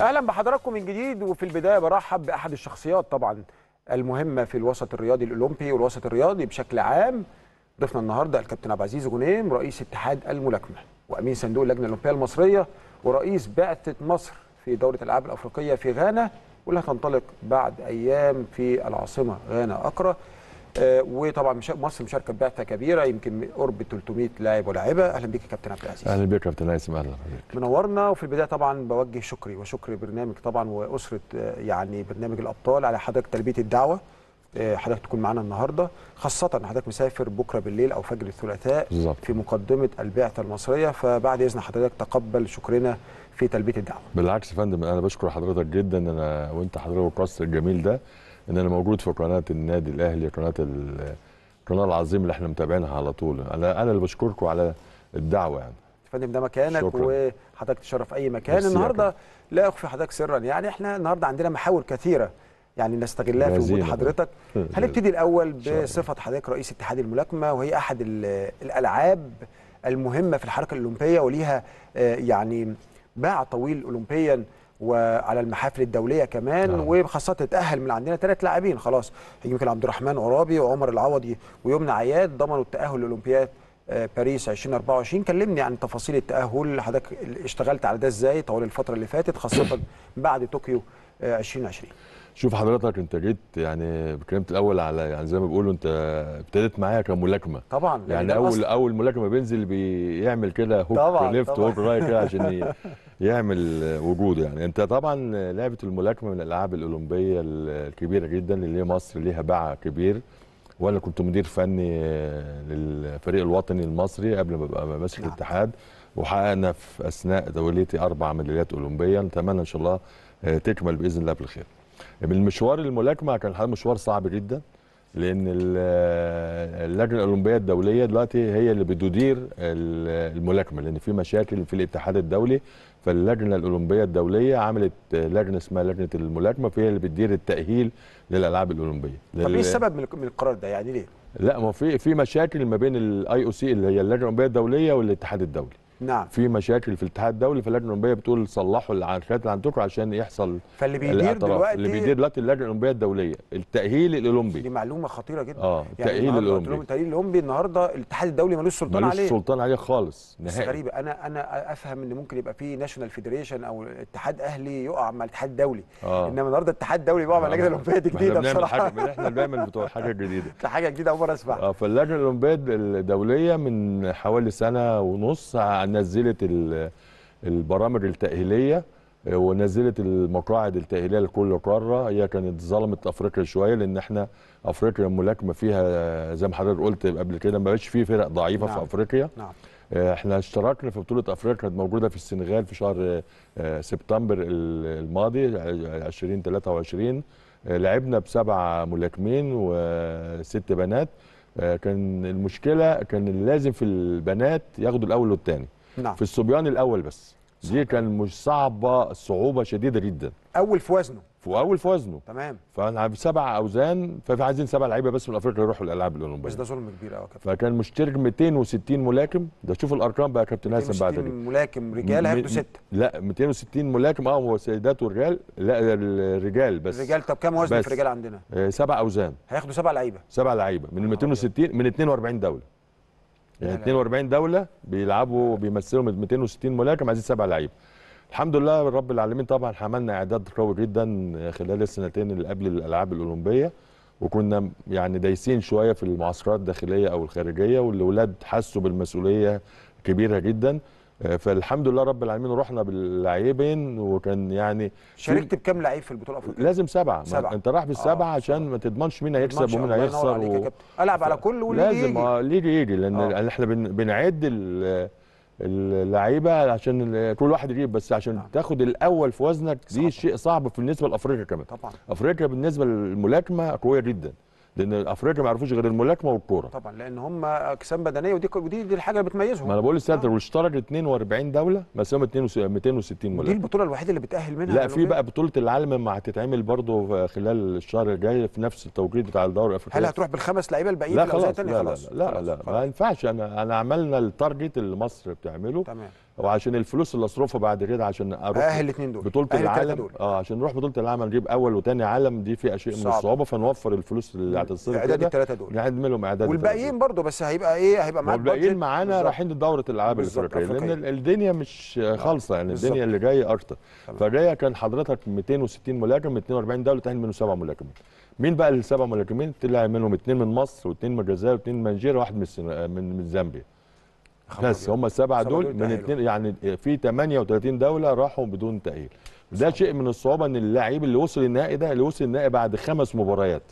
اهلا بحضراتكم من جديد وفي البدايه برحب باحد الشخصيات طبعا المهمه في الوسط الرياضي الاولمبي والوسط الرياضي بشكل عام ضيفنا النهارده الكابتن عبد العزيز غنيم رئيس اتحاد الملاكمه وامين صندوق اللجنه الاولمبيه المصريه ورئيس بعثه مصر في دوره الالعاب الافريقيه في غانا واللي هتنطلق بعد ايام في العاصمه غانا اقرا آه، وطبعا مصر مشاركه ببعثه كبيره يمكن قرب 300 لاعب ولاعيبه اهلا بيك يا كابتن عبد العزيز اهلا بيك يا كابتن هيثم اهلا بيك منورنا وفي البدايه طبعا بوجه شكري وشكر برنامج طبعا واسره آه، يعني برنامج الابطال على حضرتك تلبيه الدعوه آه، حضرتك تكون معانا النهارده خاصه ان حضرتك مسافر بكره بالليل او فجر الثلاثاء بالزبط. في مقدمه البعثه المصريه فبعد اذن حضرتك تقبل شكرنا في تلبيه الدعوه بالعكس يا فندم انا بشكر حضرتك جدا انا وانت حضرتك القصر الجميل ده ان انا موجود في قناه النادي الاهلي قناه القناه العظيم اللي احنا متابعينها على طول انا انا اللي بشكركم على الدعوه يعني فندم ده مكانك شكرا. وحضرتك تشرف اي مكان النهارده لا اخفي حضرتك سرا يعني احنا النهارده عندنا محاور كثيره يعني نستغلها في وجود حضرتك هنبتدي الاول بصفه حضرتك رئيس اتحاد الملاكمه وهي احد الالعاب المهمه في الحركه الاولمبيه وليها آه، يعني باع طويل اولمبيا وعلى المحافل الدوليه كمان نعم. وخاصه تأهل من عندنا ثلاث لاعبين خلاص يمكن عبد الرحمن عرابي وعمر العوضي ويمنى عياد ضمنوا التاهل لاولمبياد آه، باريس 2024 كلمني عن تفاصيل التاهل حضرتك اشتغلت على ده ازاي طوال الفتره اللي فاتت خاصه بعد طوكيو 2020 آه، شوف حضرتك انت جيت يعني اتكلمت الاول على يعني زي ما بيقولوا انت ابتديت معايا كملاكمه طبعا يعني, يعني اول أصل. اول ملاكمه بينزل بيعمل كده هوك ليفت هوك رايت كده عشان يعمل وجود يعني انت طبعا لعبه الملاكمه من الالعاب الاولمبيه الكبيره جدا اللي مصر ليها باع كبير وانا كنت مدير فني للفريق الوطني المصري قبل ما ابقى ماسك نعم. الاتحاد وحققنا في اثناء دولتي اربع ميداليات اولمبيه نتمنى ان شاء الله آه، تكمل باذن الله بالخير يعني بالمشوار الملاكمه كان حال مشوار صعب جدا لان اللجنه الاولمبيه الدوليه دلوقتي هي اللي بتدير الملاكمه لان في مشاكل في الاتحاد الدولي فاللجنه الاولمبيه الدوليه عملت لجنه اسمها لجنه الملاكمه فهي اللي بتدير التاهيل للالعاب الاولمبيه طب ايه السبب من القرار ده يعني ليه لا ما في في مشاكل ما بين الاي او سي اللي هي اللجنه الاولمبيه الدوليه والاتحاد الدولي نعم في مشاكل في الاتحاد الدولي فاللجنه الاولمبيه بتقول صلحوا الحاجات اللي عندكم عشان يحصل فاللي بيدير دلوقتي اللي بيدير دلوقتي اللجنه الاولمبيه الدوليه التاهيل الاولمبي دي معلومه خطيره جدا اه يعني التاهيل الاولمبي التاهيل الاولمبي النهارده الاتحاد الدولي ملوش سلطان ملوش عليه ملوش سلطان عليه خالص نهائي بس غريبه انا انا افهم ان ممكن يبقى في ناشونال فيدريشن او اتحاد اهلي يقع مع الاتحاد الدولي آه. انما النهارده الاتحاد الدولي بيقع مع آه. اللجنه الاولمبيه دي جديده بصراحه احنا بنعمل بتوع حاجه جديده حاجه جديده اول مره اسمعها اه فاللجنه الاولمبيه الدوليه من حوالي سنه ونص عن نزلت البرامج التاهيليه آه، ونزلت المقاعد التاهيليه لكل قاره هي كانت ظلمت افريقيا شويه لان احنا افريقيا الملاكمه فيها زي ما حضرتك قلت قبل كده ما بقاش فيه فرق ضعيفه نعم. في افريقيا نعم. آه، احنا اشتركنا في بطوله افريقيا كانت موجوده في السنغال في شهر آه، سبتمبر الماضي 2023 لعبنا بسبع ملاكمين وست بنات كان المشكله كان لازم في البنات ياخدوا الاول والثاني نعم. في الصبيان الاول بس دي كان مش صعبه صعوبه شديده جدا اول في وزنه اول في وزنه تمام فانا سبع اوزان فعايزين سبع لعيبه بس من افريقيا يروحوا الالعاب الاولمبيه بس ده ظلم كبير قوي فكان مشترك 260 ملاكم ده شوف الارقام بقى يا كابتن هيثم بعد كده ملاكم رجال هيبقوا سته لا 260 ملاكم اه هو سيدات ورجال لا الرجال بس الرجال طب كم وزن في الرجال عندنا؟ آه، سبع اوزان هياخدوا سبع لعيبه سبع لعيبه من 260 من 42 دوله يعني 42 دوله بيلعبوا بيمثلوا 260 ملاكم عايزين سبع لعيبه الحمد لله رب العالمين طبعا حملنا اعداد قوي جدا خلال السنتين اللي قبل الالعاب الاولمبيه وكنا يعني دايسين شويه في المعسكرات الداخليه او الخارجيه والاولاد حسوا بالمسؤوليه كبيره جدا آه، فالحمد لله رب العالمين رحنا باللاعبين وكان يعني شاركت بكام لعيب في البطوله الافريقيه؟ لازم سبعه, سبعة. انت رايح بالسبعه آه. عشان ما تضمنش مين هيكسب ومين هيخسر و... العب على كل واللي لازم اه يجي يجي لان آه. احنا بن... بنعد اللعيبه عشان كل واحد يجيب بس عشان آه. تاخد الاول في وزنك دي شيء صعب بالنسبه لافريقيا كمان طبعا افريقيا بالنسبه للملاكمه قويه جدا لان الافريقيا ما يعرفوش غير الملاكمه والكوره طبعا لان هم اجسام بدنيه ودي ودي دي الحاجه اللي بتميزهم ما انا بقول لسه آه. واشترك 42 دوله بس هم 260 ملاكم دي البطوله الوحيده اللي بتاهل منها لا في بقى بطوله العالم ما هتتعمل برضه خلال الشهر الجاي في نفس التوقيت بتاع الدوري الافريقي هل هتروح بالخمس لعيبه الباقيين لا خلاص لا لا, لا, لا, لا, لا ما ينفعش انا انا عملنا التارجت اللي مصر بتعمله تمام وعشان الفلوس اللي اصرفها بعد كده عشان اروح اهل الاثنين دول بطوله أهل العالم دول. اه عشان نروح بطوله العالم نجيب اول وثاني عالم دي فيها شيء من الصعوبه فنوفر الفلوس اللي هتتصرف اعداد الثلاثه دول نعملهم لهم اعداد والباقيين برضه بس هيبقى ايه هيبقى معاك والباقيين معانا رايحين لدوره الالعاب الافريقيه لان الدنيا مش خالصه يعني بالزبط. الدنيا اللي جايه اكتر فجايه كان حضرتك 260 ملاكم 42 دوله تاهل منهم سبع ملاكمين مين بقى السبع ملاكمين طلع منهم اثنين من مصر واثنين من الجزائر واثنين من نيجيريا وواحد من من زامبيا بس يعني. هم السبعه دول, دول من اثنين يعني في 38 دوله راحوا بدون تاهيل ده شيء من الصعوبه ان اللاعب اللي وصل النهائي ده اللي وصل النهائي بعد خمس مباريات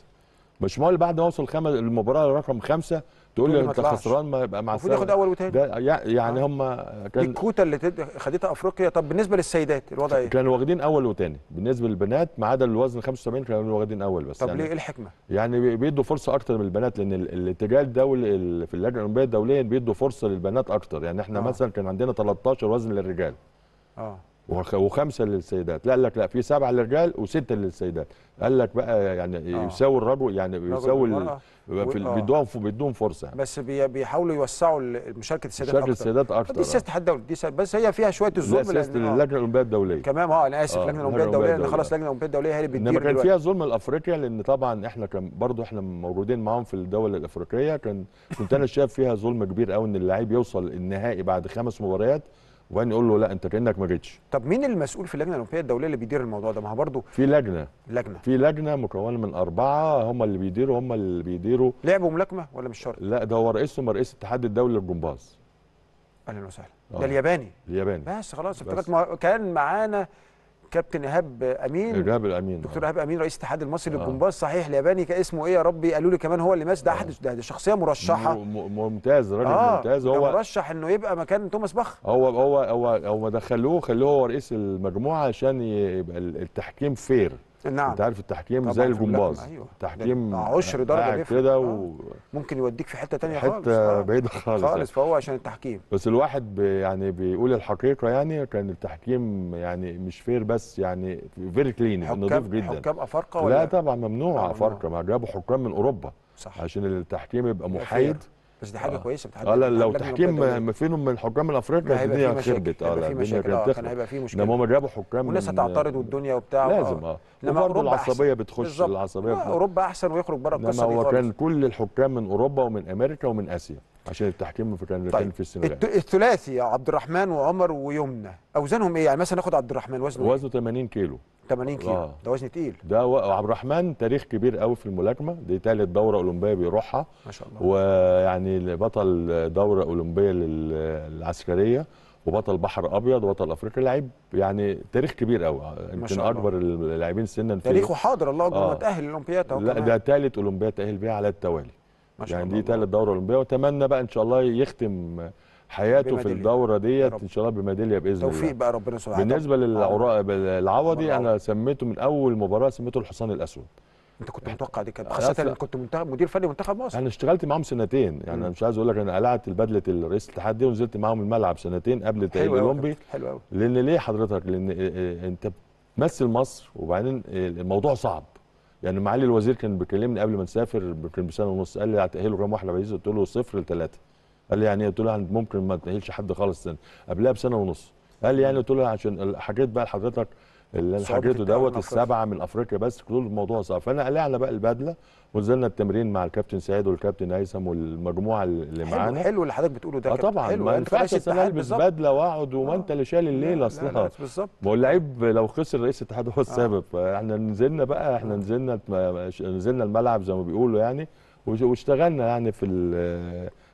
مش مال بعد ما وصل خمس المباراه رقم خمسه تقول لي انت خسران ما يبقى مع المفروض ياخد اول وتاني ده يعني آه. هم كان الكوتا اللي تد... خدتها افريقيا طب بالنسبه للسيدات الوضع ايه؟ كانوا واخدين اول وتاني بالنسبه للبنات ما عدا الوزن 75 كانوا واخدين اول بس طب يعني ليه إيه الحكمه؟ يعني بيدوا فرصه اكتر من البنات لان الاتجاه الدولي في اللجنه الاولمبيه دوليا بيدوا فرصه للبنات اكتر يعني احنا آه. مثلا كان عندنا 13 وزن للرجال اه وخمسه للسيدات لا قال لك لا في سبعه للرجال وسته للسيدات قال لك بقى يعني آه. يساوي الرجل يعني يساوي آه. بيدوهم بيدوهم فرصه بس بيحاولوا يوسعوا مشاركه السيدات مشاركه السيدات اكتر دي آه. سياسه الاتحاد الدولي دي بس هي فيها شويه الظلم دي سياسه آه. اللجنه الاولمبيه الدوليه كمان اه انا اسف اللجنه الاولمبيه الدوليه لان خلاص اللجنه الاولمبيه الدوليه هي اللي بتدير انما كان فيها ظلم لافريقيا لان طبعا احنا كان برضه احنا موجودين معاهم في الدول الافريقيه كان كنت انا شايف فيها ظلم كبير قوي ان اللاعب يوصل النهائي بعد خمس مباريات وبعدين يقول له لا انت كانك ما جيتش طب مين المسؤول في اللجنه الاولمبيه الدوليه اللي بيدير الموضوع ده ما هو برضه في لجنه لجنه في لجنه مكونه من اربعه هم اللي بيديروا هم اللي بيديروا لعبوا ملاكمه ولا مش شرط لا ده هو رئيسهم رئيس الاتحاد الدولي للجمباز اهلا وسهلا آه. ده الياباني الياباني بس خلاص بس. كان معانا كابتن ايهاب امين ايهاب الامين دكتور آه. ايهاب امين رئيس الاتحاد المصري آه. للجمباز صحيح الياباني كان اسمه ايه يا ربي قالوا لي كمان هو اللي ماسك ده احد آه. ده, شخصيه مرشحه ممتاز راجل آه ممتاز هو مرشح انه يبقى مكان توماس باخ هو هو هو هو دخلوه خلوه هو رئيس المجموعه عشان يبقى التحكيم فير نعم انت عارف التحكيم زي الجمباز أيوه. تحكيم عشر درجه كده و... آه. ممكن يوديك في حته ثانيه خالص حته آه. بعيده خالص يعني. خالص فهو عشان التحكيم بس الواحد يعني بيقول الحقيقه يعني كان التحكيم يعني مش فير بس يعني فيري كلين نظيف جدا حكام افارقه ولا لا طبعا ممنوع افارقه ما جابوا حكام من اوروبا صح عشان التحكيم يبقى محايد بس دي حاجه آه. كويسه بتحدد اه لو تحكيم ما فين من الحكام الافريقيا الدنيا خربت اه لا في مشاكل اه كان هيبقى في مشكله انما هم جابوا حكام والناس هتعترض والدنيا وبتاع آه. لازم اه لما اوروبا العصبيه بتخش العصبيه اوروبا احسن ويخرج بره القصه دي هو كان كل الحكام من اوروبا ومن امريكا ومن اسيا عشان التحكيم فكان طيب. في السنغال الثلاثي عبد الرحمن وعمر ويمنى اوزانهم ايه يعني مثلا ناخد عبد الرحمن وزنه إيه؟ وزنه 80 كيلو 80 كيلو آه. ده وزن تقيل ده و... عبد الرحمن تاريخ كبير قوي في الملاكمه دي ثالث دوره اولمبيه بيروحها ما شاء الله ويعني بطل دوره اولمبيه للعسكريه وبطل بحر ابيض وبطل افريقيا لعيب يعني تاريخ كبير قوي يمكن اكبر اللاعبين سنا في تاريخه حاضر الله اكبر آه. متاهل تاهل لا ده ثالث اولمبياد تاهل بيها على التوالي يعني دي ثالث دوره اولمبيه واتمنى بقى ان شاء الله يختم حياته في الدوره ديت ان شاء الله بميداليه باذن الله توفيق بقى ربنا سبحانه وتعالى بالنسبه للعوضي انا سميته من اول مباراه سميته الحصان الاسود انت كنت متوقع دي كانت خاصه أنا كنت منتخب مدير فني منتخب مصر انا اشتغلت معاهم سنتين يعني انا مش عايز اقول لك انا قلعت البدله الرئيس الاتحاد دي ونزلت معاهم الملعب سنتين قبل التاهيل الاولمبي حلو قوي لان ليه حضرتك لان آه، آه، انت بتمثل مصر وبعدين آه، الموضوع صعب يعني معالي الوزير كان بيكلمني قبل ما نسافر كان بسنه ونص قال لي هتأهله كام واحده بيزيد قلت له صفر لثلاثه قال لي يعني قلت له ممكن ما تاهلش حد خالص سنة. قبلها بسنه ونص قال لي يعني قلت له عشان حكيت بقى لحضرتك اللي انا حكيته دوت السبعه من افريقيا بس كل الموضوع صعب فانا قلعنا بقى البدله ونزلنا التمرين مع الكابتن سعيد والكابتن هيثم والمجموعه اللي معانا حلو, حلو اللي حضرتك بتقوله ده آه طبعا حلو. ما يعني ينفعش انا البس بدله واقعد وما آه. انت اللي شايل الليله اصلها ما هو اللعيب لو خسر رئيس الاتحاد هو آه. السبب احنا فاحنا نزلنا بقى احنا آه. نزلنا نزلنا الملعب زي ما بيقولوا يعني واشتغلنا يعني في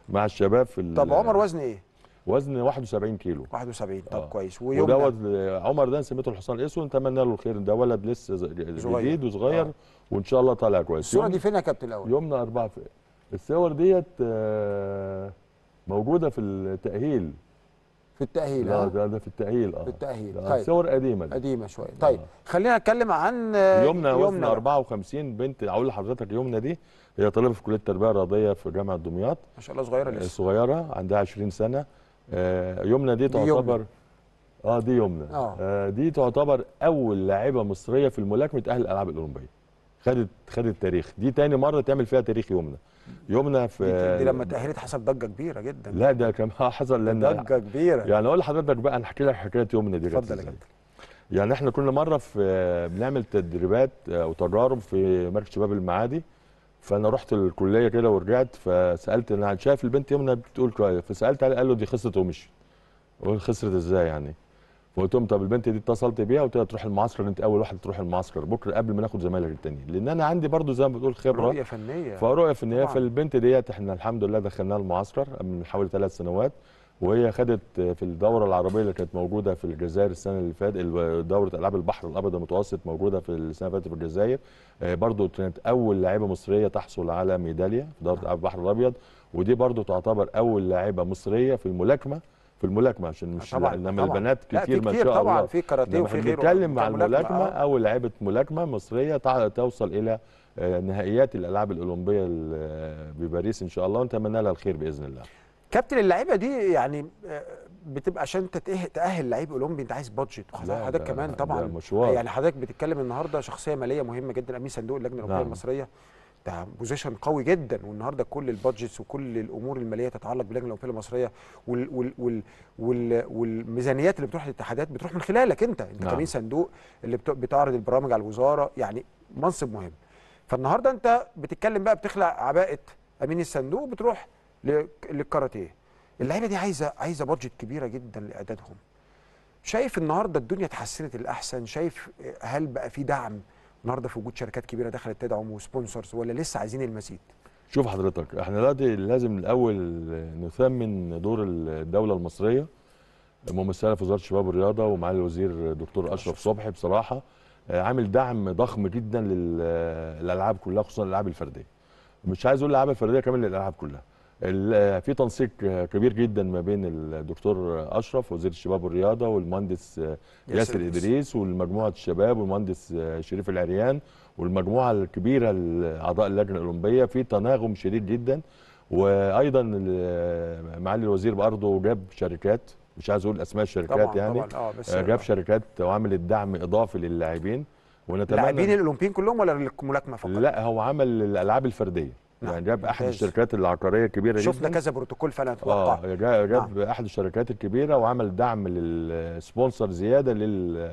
مع الشباب في طب عمر وزني ايه؟ وزن 71 كيلو 71 طب آه. كويس ودوت عمر ده سميته الحصان الاسود نتمنى له الخير ده ولد لسه جديد وصغير آه. وان شاء الله طالع كويس الصوره دي فين يا كابتن الاول؟ يومنا اربعه في الصور ديت آه، موجوده في التاهيل في التأهيل اه ده, ده في التأهيل اه في التأهيل آه، طيب صور قديمة دي. قديمة شوية آه. طيب آه. خلينا نتكلم عن يمنى وزن 54 بنت اقول لحضرتك يمنى دي هي طالبة في كلية التربية الرياضية في جامعة دمياط ما شاء الله صغيرة لسه صغيرة عندها 20 سنة آه، يمنى دي تعتبر اه دي يمنى آه. آه دي تعتبر اول لاعيبه مصريه في ملاكمه اهل الالعاب الاولمبيه خدت خدت تاريخ دي تاني مره تعمل فيها تاريخ يمنى يمنى في دي, دي لما تاهلت حصل ضجه كبيره جدا لا ده كان حصل لان ضجه كبيره يعني اقول لحضرتك بقى انا لك حكايه يمنى دي اتفضل يا يعني احنا كنا مره في بنعمل تدريبات آه، وتجارب في مركز شباب المعادي فانا رحت الكليه كده ورجعت فسالت انا شايف البنت يمنى بتقول كويس فسالت عليه قال له دي خسرت ومشيت خسرت ازاي يعني فقلت لهم طب البنت دي اتصلت بيها وقلت لها تروح المعسكر انت اول واحده تروح المعسكر بكره قبل ما ناخد زمايلك التانيين لان انا عندي برضو زي ما بتقول خبره رؤيه فنيه فرؤيه فنيه طبعا. فالبنت ديت احنا الحمد لله دخلناها المعسكر من حوالي ثلاث سنوات وهي خدت في الدوره العربيه اللي كانت موجوده في الجزائر السنه اللي فاتت دوره العاب البحر الابيض المتوسط موجوده في السنه اللي فاتت في الجزائر آه، برضو كانت اول لاعبه مصريه تحصل على ميداليه في دوره العاب البحر الابيض ودي برضو تعتبر اول لاعبه مصريه في الملاكمه في الملاكمه عشان مش طبعا انما البنات كتير, ما شاء الله طبعا في كاراتيه وفي غيره بنتكلم عن الملاكمه آه. اول لاعبه ملاكمه مصريه توصل الى آه، نهائيات الالعاب الاولمبيه آه، بباريس ان شاء الله ونتمنى لها الخير باذن الله كابتن اللعيبه دي يعني آه، بتبقى عشان تاهل لعيب اولمبي انت عايز بادجت حضرتك كمان طبعا مشوار. يعني حضرتك بتتكلم النهارده شخصيه ماليه مهمه جدا امين صندوق اللجنه الاولمبيه نعم. المصريه ده بوزيشن قوي جدا والنهارده كل البادجتس وكل الامور الماليه تتعلق باللجنه الاولمبيه المصريه وال وال وال وال والميزانيات اللي بتروح للاتحادات بتروح من خلالك انت انت نعم. كمين صندوق اللي بتعرض البرامج على الوزاره يعني منصب مهم فالنهارده انت بتتكلم بقى بتخلع عباءه امين الصندوق وبتروح للكاراتيه اللعيبه دي عايزه عايزه بادجت كبيره جدا لاعدادهم شايف النهارده الدنيا اتحسنت الاحسن شايف هل بقى في دعم النهارده في وجود شركات كبيره دخلت تدعم وسبونسرز ولا لسه عايزين المزيد شوف حضرتك احنا دلوقتي لازم الاول نثمن دور الدوله المصريه ممثله في وزاره الشباب والرياضه ومعالي الوزير دكتور اشرف صبحي بصراحه آه، عامل دعم ضخم جدا للالعاب كلها خصوصا الالعاب الفرديه مش عايز اقول الالعاب الفرديه كمان للالعاب كلها آه، في تنسيق آه، كبير جدا ما بين الدكتور اشرف وزير الشباب والرياضه والمهندس آه، ياسر ادريس والمجموعه الشباب والمهندس شريف العريان والمجموعه الكبيره اعضاء اللجنه الاولمبيه في تناغم شديد جدا وايضا معالي الوزير برضه جاب شركات مش عايز اقول اسماء الشركات طبعًا يعني طبعًا آه بس جاب شركات وعمل الدعم اضافي للاعبين ونتمنى اللاعبين الاولمبيين كلهم ولا الملاكمه فقط؟ لا هو عمل الالعاب الفرديه يعني نعم. يعني جاب احد الشركات العقاريه الكبيره شفنا كذا بروتوكول فعلا اتوقع اه جاب نعم. احد الشركات الكبيره وعمل دعم للسبونسر زياده لل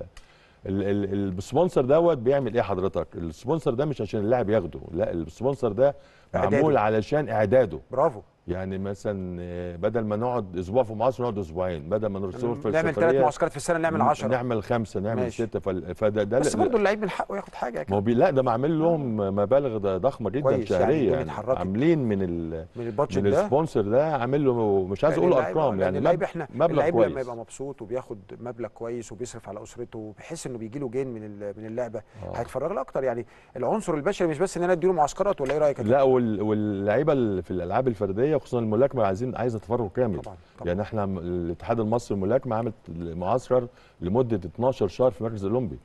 السبونسر دوت بيعمل ايه حضرتك؟ السبونسر ده مش عشان اللاعب ياخده، لا السبونسر ده معمول علشان اعداده برافو يعني مثلا آه، بدل ما نقعد اسبوع في مصر نقعد اسبوعين بدل ما نروح نعمل ثلاث معسكرات في السنه نعمل 10 نعمل خمسه نعمل ماشي. سته فده ده بس برضه اللعيب من حقه ياخد حاجه كده ما لا ده معمل لهم مبالغ ضخمه جدا شهريه يعني, يعني عاملين من ال من البادجت ده السبونسر ده عامل له مش عايز يعني اقول ارقام يعني, يعني اللعيب احنا اللعيب لما يبقى مبسوط وبياخد مبلغ كويس وبيصرف على اسرته وبيحس انه بيجي له جين من من اللعبه آه. هيتفرغ له اكتر يعني العنصر البشري مش بس ان انا ادي له معسكرات ولا ايه رايك لا واللعيبه في الالعاب الفرديه الفنيه خصوصا الملاكمه عايزين عايزه تفرغ كامل طبعا. طبعا. يعني احنا الاتحاد المصري للملاكمه عامل معسكر لمده 12 شهر في المركز الاولمبي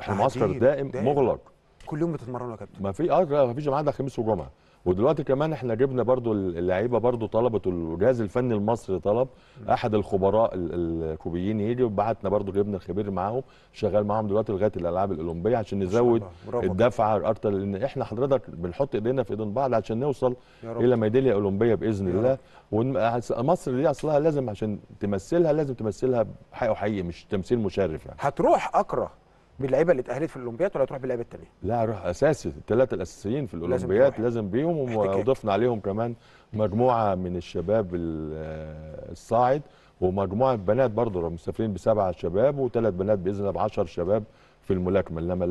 احنا معسكر دائم, دائم مغلق كل يوم بتتمرنوا يا كابتن ما في اه ما فيش عندك خميس وجمعه ودلوقتي كمان احنا جبنا برضو اللعيبه برضو طلبت الجهاز الفني المصري طلب احد الخبراء الكوبيين يجي وبعتنا برضو جبنا الخبير معاهم شغال معاهم دلوقتي لغايه الالعاب الاولمبيه عشان نزود الدفعه اكتر لان احنا حضرتك بنحط ايدينا في ايدين بعض عشان نوصل الى ميداليه اولمبيه باذن الله ومصر دي اصلها لازم عشان تمثلها لازم تمثلها حقيقي وحقيقي مش تمثيل مشرف يعني هتروح اقرا باللعيبه اللي اتاهلت في الاولمبياد ولا تروح باللعيبه الثانيه؟ لا اروح اساسي الثلاثه الاساسيين في الاولمبياد لازم, بيهم وضفنا عليهم كمان مجموعه من الشباب آه، الصاعد ومجموعه بنات برضه مسافرين بسبعه شباب وثلاث بنات باذن الله ب 10 شباب في الملاكمه انما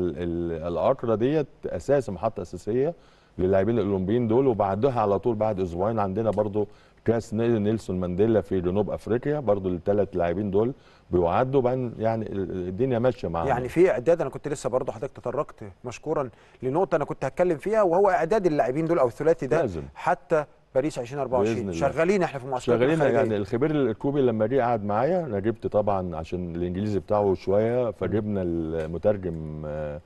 الاقرى ديت اساس محطه اساسيه للاعبين الاولمبيين دول وبعدها على طول بعد اسبوعين عندنا برضه كاس نيلسون مانديلا في جنوب افريقيا برضو الثلاث لاعبين دول بيعدوا بان يعني الدنيا ماشيه معاهم يعني في اعداد انا كنت لسه برضو حضرتك تطرقت مشكورا لنقطه انا كنت هتكلم فيها وهو اعداد اللاعبين دول او الثلاثي ده لازم. حتى باريس 2024 شغالين احنا في مؤسسه شغالين يعني الخبير الكوبي لما جه قعد معايا انا جبت طبعا عشان الانجليزي بتاعه شويه فجبنا المترجم آه،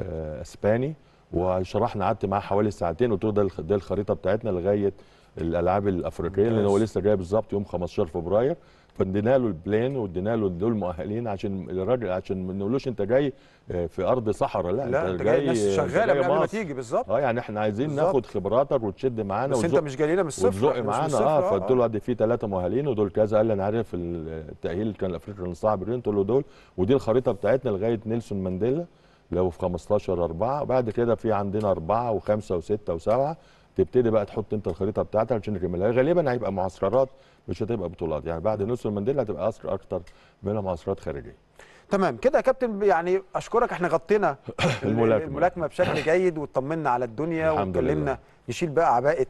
آه، اسباني وشرحنا قعدت معاه حوالي ساعتين وقلت له ده الخريطه بتاعتنا لغايه الالعاب الافريقيه لان هو لسه جاي بالظبط يوم 15 فبراير فادينا له البلان وادينا له دول مؤهلين عشان الراجل عشان ما نقولوش انت جاي آه، في ارض صحراء لا, لا انت جاي, ناس شغاله قبل ما تيجي بالظبط اه يعني احنا عايزين بالزبط. ناخد خبراتك وتشد معانا بس انت مش جاي لنا من الصفر وتزق معانا آه،, اه فقلت له آه. ادي في ثلاثه مؤهلين ودول كذا قال لي انا عارف التاهيل كان الافريقي كان صعب قلت له دول ودي الخريطه بتاعتنا لغايه نيلسون مانديلا لو في 15 4 بعد كده في عندنا 4 و5 و6 و7 تبتدي بقى تحط انت الخريطه بتاعتها عشان تكملها غالبا هيبقى معسكرات مش هتبقى بطولات يعني بعد نيلسون مانديلا هتبقى اسر اكتر منها معسكرات خارجيه تمام كده يا كابتن يعني اشكرك احنا غطينا الملاكمه, الملاكمة بشكل جيد واطمنا على الدنيا واتكلمنا نشيل بقى عباءه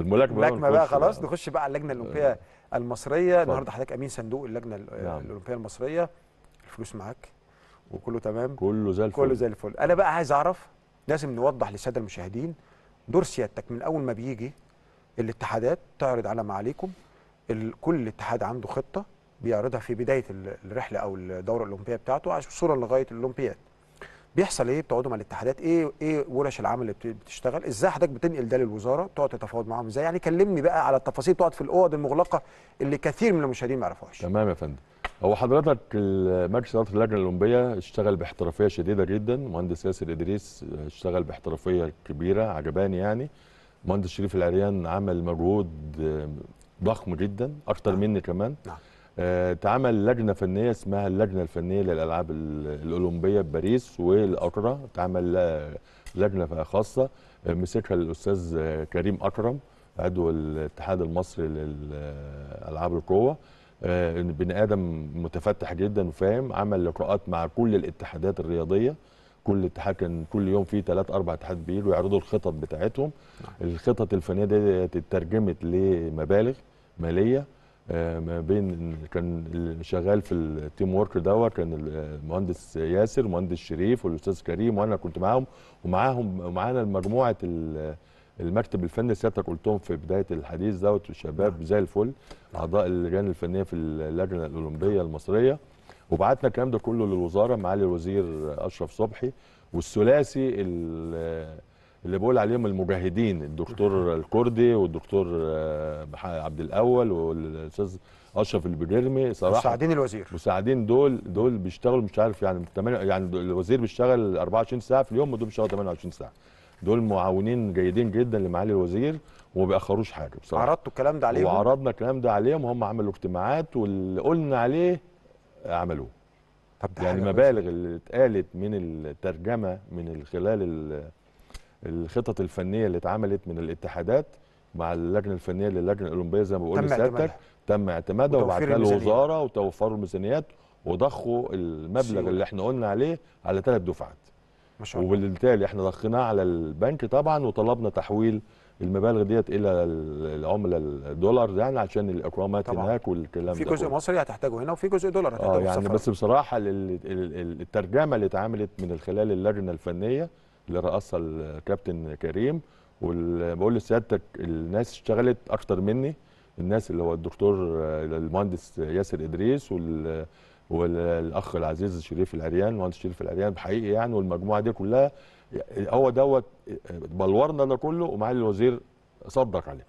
الملاكمه, الملاكمة بقى خلاص نخش بقى على اللجنه الاولمبيه آه. المصريه النهارده حضرتك امين صندوق اللجنه نعم. الاولمبيه المصريه الفلوس معاك وكله تمام كله زي الفل كله زي الفل انا بقى عايز اعرف لازم نوضح للساده المشاهدين دور سيادتك من اول ما بيجي الاتحادات تعرض على معاليكم كل اتحاد عنده خطه بيعرضها في بدايه الرحله او الدوره الاولمبيه بتاعته وصولا لغايه الاولمبياد بيحصل ايه بتقعدوا مع الاتحادات ايه ايه ورش العمل اللي بتشتغل ازاي حضرتك بتنقل ده للوزاره تقعد تتفاوض معاهم ازاي يعني كلمني بقى على التفاصيل تقعد في الاوض المغلقه اللي كثير من المشاهدين ما يعرفوهاش تمام يا فندم هو حضرتك مجلس اداره اللجنه الاولمبيه اشتغل باحترافيه شديده جدا مهندس ياسر ادريس اشتغل باحترافيه كبيره عجباني يعني مهندس شريف العريان عمل مجهود ضخم جدا اكتر نعم. مني كمان نعم. آه، اتعمل لجنه فنيه اسمها اللجنه الفنيه للالعاب الاولمبيه بباريس والاوترا اتعمل لجنه خاصه آه، مسكها الاستاذ آه، كريم اكرم عضو الاتحاد المصري للالعاب القوه بني ادم متفتح جدا وفاهم عمل لقاءات مع كل الاتحادات الرياضيه كل اتحاد كان كل يوم فيه ثلاث اربع اتحاد بيجوا يعرضوا الخطط بتاعتهم نعم. الخطط الفنيه دي اترجمت لمبالغ ماليه ما بين كان اللي شغال في التيم ورك دوت كان المهندس ياسر المهندس شريف والاستاذ كريم وانا كنت معاهم ومعاهم ومعانا مجموعه المكتب الفني سيادتك قلتهم في بدايه الحديث دوت الشباب نعم. زي الفل اعضاء اللجان الفنيه في اللجنه الاولمبيه المصريه وبعتنا الكلام ده كله للوزاره معالي الوزير اشرف صبحي والثلاثي اللي بقول عليهم المجاهدين الدكتور الكردي والدكتور آه، عبد الاول والاستاذ اشرف البجرمي صراحه مساعدين الوزير مساعدين دول دول بيشتغلوا مش عارف يعني 8 يعني الوزير بيشتغل 24 ساعه في اليوم ودول بيشتغلوا 28 ساعه دول معاونين جيدين جدا لمعالي الوزير وما بيأخروش حاجه بصراحه عرضتوا الكلام ده عليهم وعرضنا الكلام ده عليهم وهم عملوا اجتماعات واللي قلنا عليه عملوه طب يعني مبالغ اللي اتقالت من الترجمه من خلال الخطط الفنيه اللي اتعملت من الاتحادات مع اللجنه الفنيه للجنه الاولمبيه زي ما بقول لسيادتك تم اعتمادها وبعتها الوزاره وتوفروا الميزانيات وضخوا المبلغ سيولة. اللي احنا قلنا عليه على ثلاث دفعات ما شاء الله وبالتالي احنا ضخناه على البنك طبعا وطلبنا تحويل المبالغ ديت الى العمله الدولار يعني عشان الاكرامات هناك والكلام في ده في جزء مصري هتحتاجه هنا وفي جزء دولار آه، هتحتاجه اه يعني بس بصراحه الترجمه اللي اتعملت من خلال اللجنه الفنيه اللي الكابتن كريم وبقول لسيادتك الناس اشتغلت اكتر مني الناس اللي هو الدكتور المهندس ياسر ادريس وال والاخ العزيز شريف العريان المهندس شريف العريان بحقيقي يعني والمجموعه دي كلها هو دوت بلورنا ده كله ومعالي الوزير صدق عليه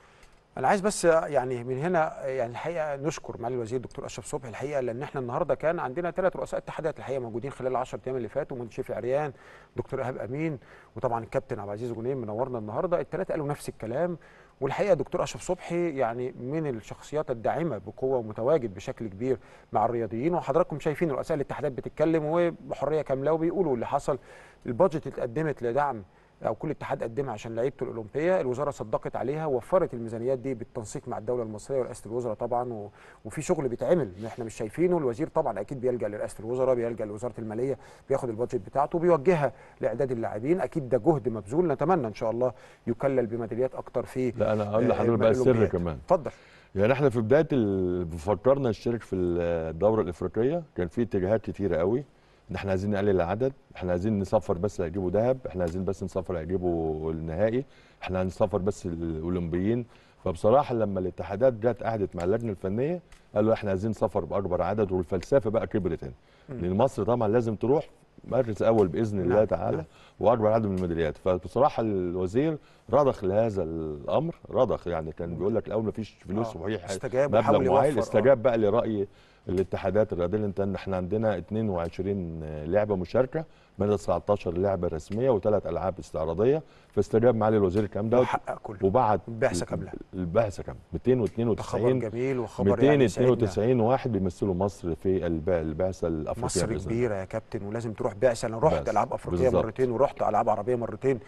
انا عايز بس يعني من هنا يعني الحقيقه نشكر معالي الوزير الدكتور اشرف صبحي الحقيقه لان احنا النهارده كان عندنا ثلاث رؤساء اتحادات الحقيقه موجودين خلال ال 10 ايام اللي فاتوا من شيفي عريان دكتور ايهاب امين وطبعا الكابتن عبد العزيز جنيم منورنا النهارده الثلاثه قالوا نفس الكلام والحقيقه دكتور اشرف صبحي يعني من الشخصيات الداعمه بقوه ومتواجد بشكل كبير مع الرياضيين وحضراتكم شايفين رؤساء الاتحادات بتتكلم وبحريه كامله وبيقولوا اللي حصل البادجت اتقدمت لدعم او كل اتحاد قدمها عشان لعيبته الاولمبيه الوزاره صدقت عليها ووفرت الميزانيات دي بالتنسيق مع الدوله المصريه ورئاسه الوزراء طبعا و... وفي شغل بيتعمل احنا مش شايفينه الوزير طبعا اكيد بيلجا لرئاسه الوزراء بيلجا لوزاره الماليه بياخد البادجت بتاعته وبيوجهها لاعداد اللاعبين اكيد ده جهد مبذول نتمنى ان شاء الله يكلل بميداليات اكتر في لا انا هقول آه، لحضرتك بقى السر كمان اتفضل يعني احنا في بدايه فكرنا نشترك في الدوره الافريقيه كان في اتجاهات كتيره قوي ده احنا عايزين نقلل العدد احنا عايزين نسفر بس هيجيبوا ذهب احنا عايزين بس نسفر هيجيبوا النهائي احنا هنسفر بس الاولمبيين فبصراحه لما الاتحادات جت قعدت مع اللجنه الفنيه قالوا احنا عايزين نسافر باكبر عدد والفلسفه بقى كبرت هنا لان مصر طبعا لازم تروح مركز اول باذن الله نعم، تعالى نعم. واكبر عدد من الميداليات فبصراحه الوزير رضخ لهذا الامر رضخ يعني كان بيقول لك الاول ما فيش فلوس آه، صحيح استجاب مبلغ معين آه. استجاب بقى لراي الاتحادات الرياضيه اللي ان احنا عندنا 22 لعبه مشاركه من 19 لعبه رسميه وثلاث العاب استعراضيه فاستجاب معالي الوزير الكلام ده وحقق كله وبعت البعثه كامله البعثه كامله 292 خبر جميل وخبر 292 يعني واحد بيمثلوا مصر في البعثه الافريقيه مصر كبيره يا كابتن ولازم تروح بعثه انا رحت العاب افريقيه مرتين ورحت العاب عربيه مرتين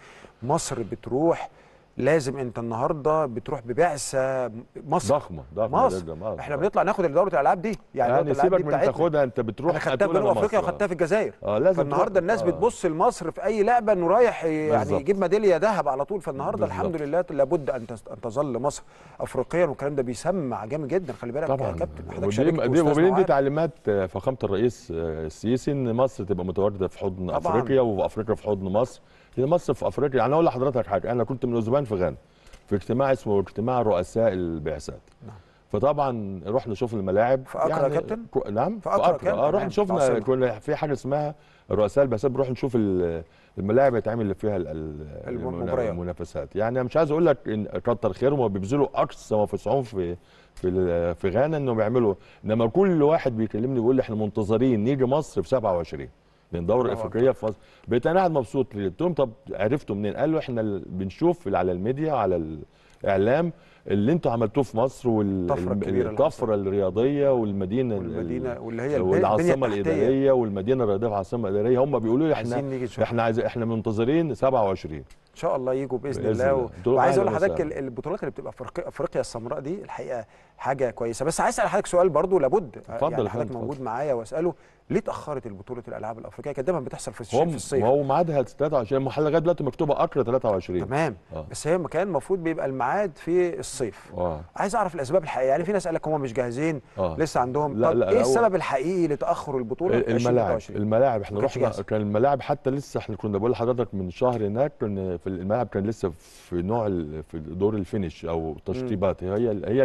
مصر بتروح لازم انت النهارده بتروح ببعثه مصر ضخمه ضخمه مصر جدا. احنا بنطلع ناخد دوره الالعاب دي يعني, يعني سيبك من تاخدها انت بتروح انا خدتها في افريقيا وخدتها في الجزائر اه لازم فالنهارده الناس آه. بتبص لمصر في اي لعبه انه رايح يعني يجيب ميداليه ذهب على طول فالنهارده الحمد لله لابد ان ان تظل مصر افريقيا والكلام ده بيسمع جامد جدا خلي بالك طبعا. يا كابتن دي تعليمات فخامه الرئيس آه، السيسي ان مصر تبقى متواجده في حضن افريقيا وافريقيا في حضن مصر مصر في افريقيا يعني اقول لحضرتك حاجه انا كنت من اسبوعين في غانا في اجتماع اسمه اجتماع رؤساء البعثات نعم. فطبعا رحنا شفنا الملاعب في اكرا يعني كابتن نعم في اكرا, كابتن اه رحنا نعم. شفنا كنا في حاجه اسمها رؤساء البعثات بنروح نشوف الملاعب يتعمل فيها المنافسات يعني انا مش عايز اقول لك ان كتر خيرهم بيبذلوا اقصى ما يستطيعون في في في غانا انهم بيعملوا انما كل واحد بيكلمني بيقول لي احنا منتظرين نيجي مصر في 27 من دور الافريقيه أه، في مصر بقيت انا قاعد مبسوط ليه قلت لهم طب عرفتوا منين قالوا احنا بنشوف على الميديا على الاعلام اللي انتوا عملتوه في مصر والطفره الرياضيه والمدينه والمدينه واللي هي والعاصمه الاداريه والمدينه الرياضيه في العاصمه الاداريه هم بيقولوا لي احنا احنا عايز احنا منتظرين 27 ان شاء الله يجوا باذن, بإذن الله, الله. وعايز اقول لحضرتك البطولات اللي بتبقى في افريقيا السمراء دي الحقيقه حاجه كويسه بس عايز اسال حضرتك سؤال برضو لابد آه، اتفضل يعني حضرتك موجود معايا واساله ليه اتاخرت البطوله الالعاب الافريقيه كانت دايما بتحصل في الصيف في الصيف هو ميعادها 23 المحل لغايه دلوقتي مكتوبه اكر 23 تمام آه. بس هي كان المفروض بيبقى الميعاد في الصيف آه. عايز اعرف الاسباب الحقيقيه يعني في ناس قال لك هم مش جاهزين آه. لسه عندهم لا طب لا ايه السبب الحقيقي لتاخر البطوله الملاعب الملاعب احنا رحنا كان الملاعب حتى لسه احنا كنا بقول لحضرتك من شهر هناك كان في الملاعب كان لسه في نوع في دور الفينش او التشطيبات هي هي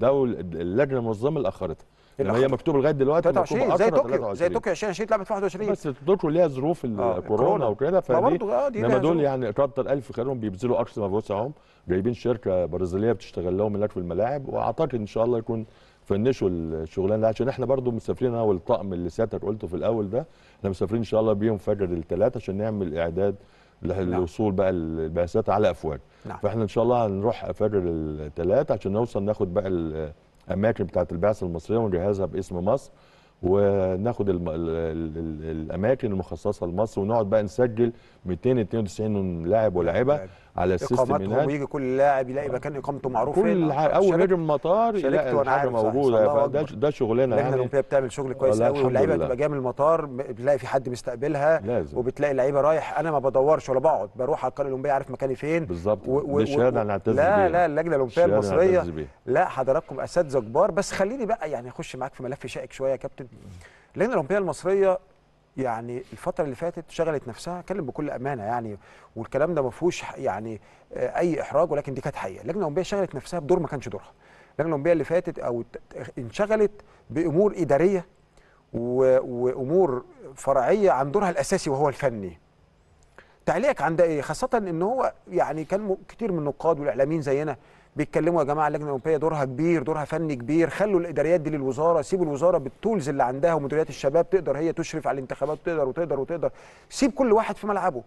الدول اللجنه المنظمه اللي اخرتها إيه يعني هي مكتوب لغايه دلوقتي 23 زي طوكيو زي طوكيو 2020 اتلعبت 21 بس طوكيو ليها ظروف الكورونا آه، وكده فدي آه، انما دول يعني كتر الف خيرهم بيبذلوا اقصى ما بوسعهم جايبين شركه برازيليه بتشتغل لهم هناك في الملاعب واعتقد ان شاء الله يكون فنشوا الشغلانه عشان احنا برضو مسافرين انا والطقم اللي سيادتك قلته في الاول ده احنا مسافرين ان شاء الله بيهم فجر الثلاثة عشان نعمل اعداد للوصول نعم. بقى البعثات على افواج نعم. فاحنا ان شاء الله هنروح افر الثلاث عشان نوصل ناخد بقى الاماكن بتاعه البعثه المصريه ونجهزها باسم مصر وناخد الـ الـ الـ الاماكن المخصصه لمصر ونقعد بقى نسجل 292 لاعب ولاعيبه على السيستم هناك ويجي كل لاعب يلاقي مكان اقامته معروف كل حاجه اول ما يجي من المطار يلاقي الحاجه موجوده ده ده شغلنا يعني الاولمبيه بتعمل شغل كويس قوي واللعيبه بتبقى جايه من المطار بتلاقي في حد مستقبلها لازم. وبتلاقي اللعيبه رايح انا ما بدورش ولا بقعد بروح على القاره الاولمبيه عارف مكاني فين بالظبط و... اعتز بيها لا لا اللجنه الاولمبيه المصريه لا حضراتكم اساتذه كبار بس خليني بقى يعني اخش معاك في ملف شائك شويه يا كابتن اللجنه الاولمبيه المصريه يعني الفتره اللي فاتت شغلت نفسها اتكلم بكل امانه يعني والكلام ده ما فيهوش يعني آه، اي احراج ولكن دي كانت حقيقه اللجنه الاولمبيه شغلت نفسها بدور ما كانش دورها اللجنه الاولمبيه اللي فاتت او انشغلت بامور اداريه وامور فرعيه عن دورها الاساسي وهو الفني تعليقك عن ده ايه خاصه ان هو يعني كان كتير من النقاد والاعلاميين زينا بيتكلموا يا جماعه اللجنه الاولمبيه دورها كبير دورها فني كبير خلوا الاداريات دي للوزاره سيبوا الوزاره بالتولز اللي عندها ومديريات الشباب تقدر هي تشرف على الانتخابات تقدر وتقدر وتقدر سيب كل واحد في ملعبه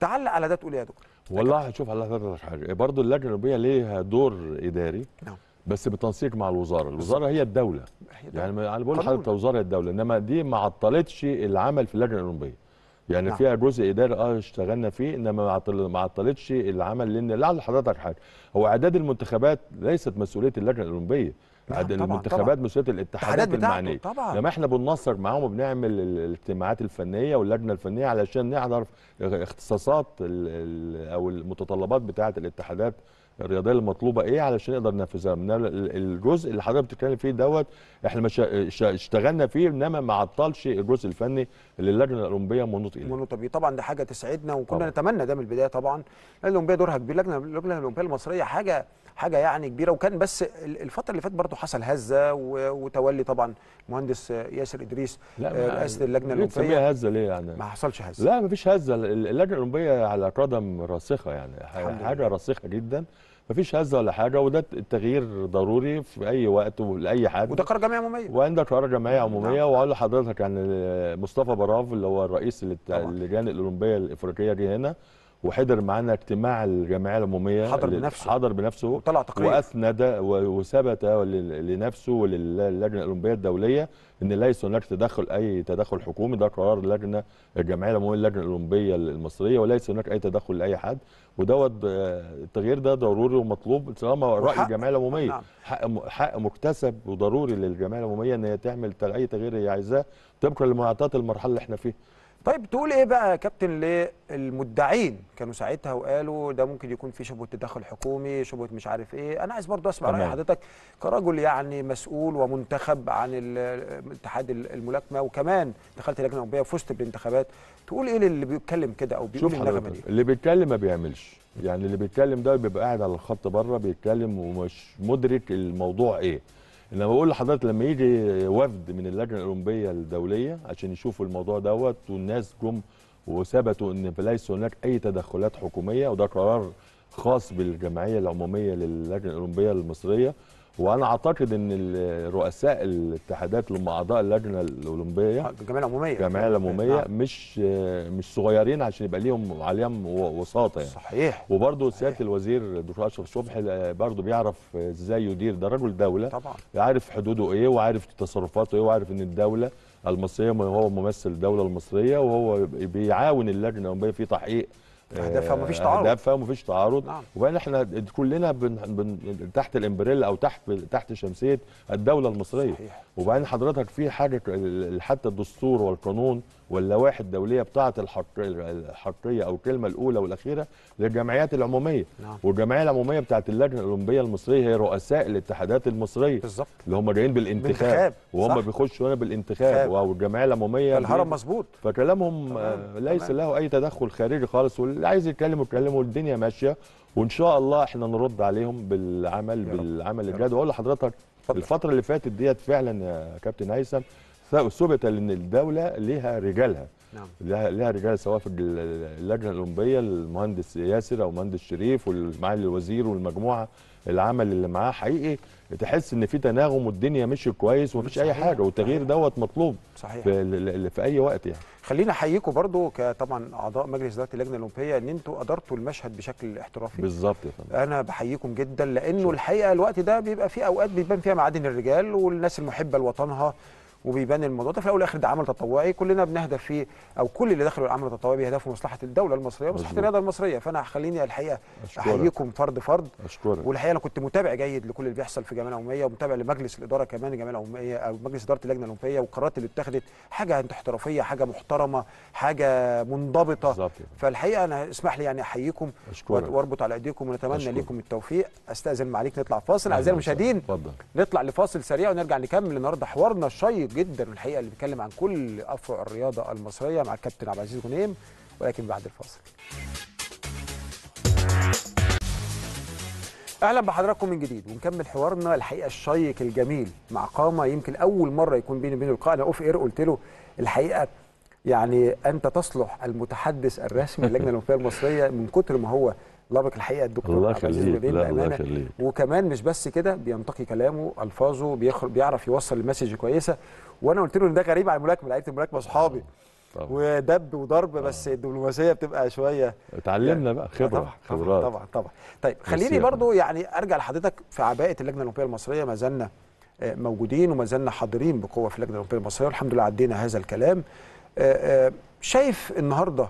تعلق على ده تقول إيه يا دكتور والله هتشوف على حاجه إيه، برضه اللجنه الاولمبيه ليها دور اداري نعم بس بالتنسيق مع الوزاره، الوزاره هي الدوله هي يعني انا بقول لحضرتك وزاره الدوله انما دي ما عطلتش العمل في اللجنه الاولمبيه يعني نعم. فيها جزء اداري اه اشتغلنا فيه انما ما عطلتش العمل لان لعل حضرتك حاجه هو اعداد المنتخبات ليست مسؤوليه اللجنه الاولمبيه نعم عدد المنتخبات مسؤوليه الاتحادات المعنيه طبعا لما احنا بننصر معاهم وبنعمل الاجتماعات الفنيه واللجنه الفنيه علشان نعرف اختصاصات او المتطلبات بتاعه الاتحادات الرياضيه المطلوبه ايه علشان نقدر ننفذها الجزء اللي حضرتك بتتكلم فيه دوت احنا مش اشتغلنا فيه انما ما عطلش الجزء الفني اللي اللجنه الاولمبيه منوط اليه منوط بيه طبعا ده حاجه تسعدنا وكنا طبعا. نتمنى ده من البدايه طبعا الاولمبيه دورها كبير اللجنه الاولمبيه المصريه حاجه حاجه يعني كبيره وكان بس الفتره اللي فاتت برضه حصل هزه وتولي طبعا المهندس ياسر ادريس آه، رئاسه اللجنه الاولمبيه هزه ليه يعني ما حصلش هزه لا ما فيش هزه اللجنه الاولمبيه على قدم راسخه يعني حاجه راسخه جدا مفيش هزه ولا حاجه وده التغيير ضروري في اي وقت ولاي حد وده قرار جمعيه عموميه وعندك قرار جمعيه نعم. عموميه نعم. واقول لحضرتك يعني آه، مصطفى براف اللي هو الرئيس اللجان الاولمبيه الافريقيه جه هنا وحضر معانا اجتماع الجمعيه العموميه حضر بنفسه حضر بنفسه وطلع تقرير واسند وثبت لنفسه وللجنه الاولمبيه الدوليه ان ليس هناك تدخل اي تدخل حكومي ده قرار اللجنه الجمعيه العموميه اللجنه الاولمبيه المصريه وليس هناك اي تدخل لاي حد ودوت آه، التغيير ده ضروري ومطلوب طالما راي الجمعيه العموميه نعم. حق حق مكتسب وضروري للجمعيه العموميه ان هي تعمل اي تغيير هي عايزاه طبقا لمعطيات المرحله اللي احنا فيها طيب تقول ايه بقى يا كابتن للمدعين كانوا ساعتها وقالوا ده ممكن يكون في شبهه تدخل حكومي شبهه مش عارف ايه انا عايز برضو اسمع راي حضرتك كرجل يعني مسؤول ومنتخب عن اتحاد الملاكمه وكمان دخلت لجنه اولمبيه وفزت بالانتخابات تقول ايه اللي بيتكلم كده او بيقول النغمه دي اللي بيتكلم ما بيعملش يعني اللي بيتكلم ده بيبقى قاعد على الخط بره بيتكلم ومش مدرك الموضوع ايه انما بقول لحضرتك لما يجي وفد من اللجنه الاولمبيه الدوليه عشان يشوفوا الموضوع دوت والناس جم وثبتوا ان ليس هناك اي تدخلات حكوميه وده قرار خاص بالجمعيه العموميه للجنه الاولمبيه المصريه وانا اعتقد ان رؤساء الاتحادات اللي هم اعضاء اللجنه الاولمبيه الجمعيه آه، العموميه الجمعيه العموميه نعم. مش مش صغيرين عشان يبقى ليهم عليهم وساطه يعني صحيح وبرده سياده الوزير الدكتور اشرف صبحي آه، برده بيعرف ازاي يدير ده رجل دوله طبعا عارف حدوده ايه وعارف تصرفاته ايه وعارف ان الدوله المصريه هو ممثل الدوله المصريه وهو بيعاون اللجنه الاولمبيه في تحقيق اهدافها ومفيش آه، تعارض اهدافها ومفيش تعارض نعم. وبان احنا كلنا بن... بن... تحت الامبريلا او تحت تحت شمسيه الدوله المصريه صحيح. وبعدين حضرتك في حاجه حتى الدستور والقانون واللوائح الدوليه بتاعه الحريه او الكلمه الاولى والاخيره للجمعيات العموميه نعم. والجمعيه العموميه بتاعه اللجنه الاولمبيه المصريه هي رؤساء الاتحادات المصريه بالظبط اللي هم جايين بالانتخاب, بالانتخاب. وهم بيخشوا هنا بالانتخاب والجمعيه العموميه الهرم مظبوط فكلامهم طبعا. آه، ليس طبعا. له اي تدخل خارجي خالص واللي عايز يتكلم يتكلم والدنيا ماشيه وان شاء الله احنا نرد عليهم بالعمل بالعمل الجاد واقول لحضرتك فضل. الفتره اللي فاتت ديت فعلا يا كابتن هيثم ثبت ان الدوله لها رجالها نعم لها, رجال سواء في اللجنه الاولمبيه المهندس ياسر او المهندس شريف والمعالي الوزير والمجموعه العمل اللي معاه حقيقي تحس ان في تناغم والدنيا مشي كويس ومفيش اي حاجه والتغيير دوت مطلوب صحيح في, في اي وقت يعني خلينا احييكم برضو كطبعا اعضاء مجلس اداره اللجنه الاولمبيه ان انتم ادرتوا المشهد بشكل احترافي بالظبط يا فندم انا بحييكم جدا لانه شكرا. الحقيقه الوقت ده بيبقى فيه اوقات بيبان فيها معادن الرجال والناس المحبه لوطنها وبيبان الموضوع ده في الاول والاخر ده عمل تطوعي كلنا بنهدف فيه او كل اللي دخلوا العمل التطوعي بيهدفوا مصلحه الدوله المصريه ومصلحه الرياضه المصريه فانا خليني الحقيقه احييكم فرد فرد أشكرك. والحقيقه انا كنت متابع جيد لكل اللي بيحصل في جمعيه العموميه ومتابع لمجلس الاداره كمان الجمعيه العموميه او مجلس اداره اللجنه الاولمبيه والقرارات اللي اتخذت حاجه احترافيه حاجه محترمه حاجه منضبطه بالزبط. فالحقيقه انا اسمح لي يعني احييكم واربط على ايديكم ونتمنى أشكرك. ليكم التوفيق استاذن معاليك نطلع فاصل اعزائي المشاهدين نطلع لفاصل سريع ونرجع نكمل النهارده حوارنا الشيق جدا الحقيقه اللي بيتكلم عن كل افرع الرياضه المصريه مع الكابتن عبد العزيز غنيم ولكن بعد الفاصل. اهلا بحضراتكم من جديد ونكمل حوارنا الحقيقه الشيق الجميل مع قامه يمكن اول مره يكون بيني وبينه لقاء انا اوف اير قلت له الحقيقه يعني انت تصلح المتحدث الرسمي للجنه الاولمبيه المصريه من كتر ما هو لابق الحقيقه الدكتور الله يخليك الله يخليك وكمان مش بس كده بينتقي كلامه الفاظه بيعرف يوصل المسج كويسه وانا قلت له ان ده غريب على الملاكمه لعيبه الملاكمه اصحابي آه، ودب وضرب آه. بس الدبلوماسيه بتبقى شويه اتعلمنا يعني بقى خبره طبعا خبرات. طبعا طبعا طيب خليني يعني. برضو يعني ارجع لحضرتك في عباءه اللجنه الاولمبيه المصريه ما زلنا آه، موجودين وما زلنا حاضرين بقوه في اللجنه الاولمبيه المصريه والحمد لله عدينا هذا الكلام شايف النهارده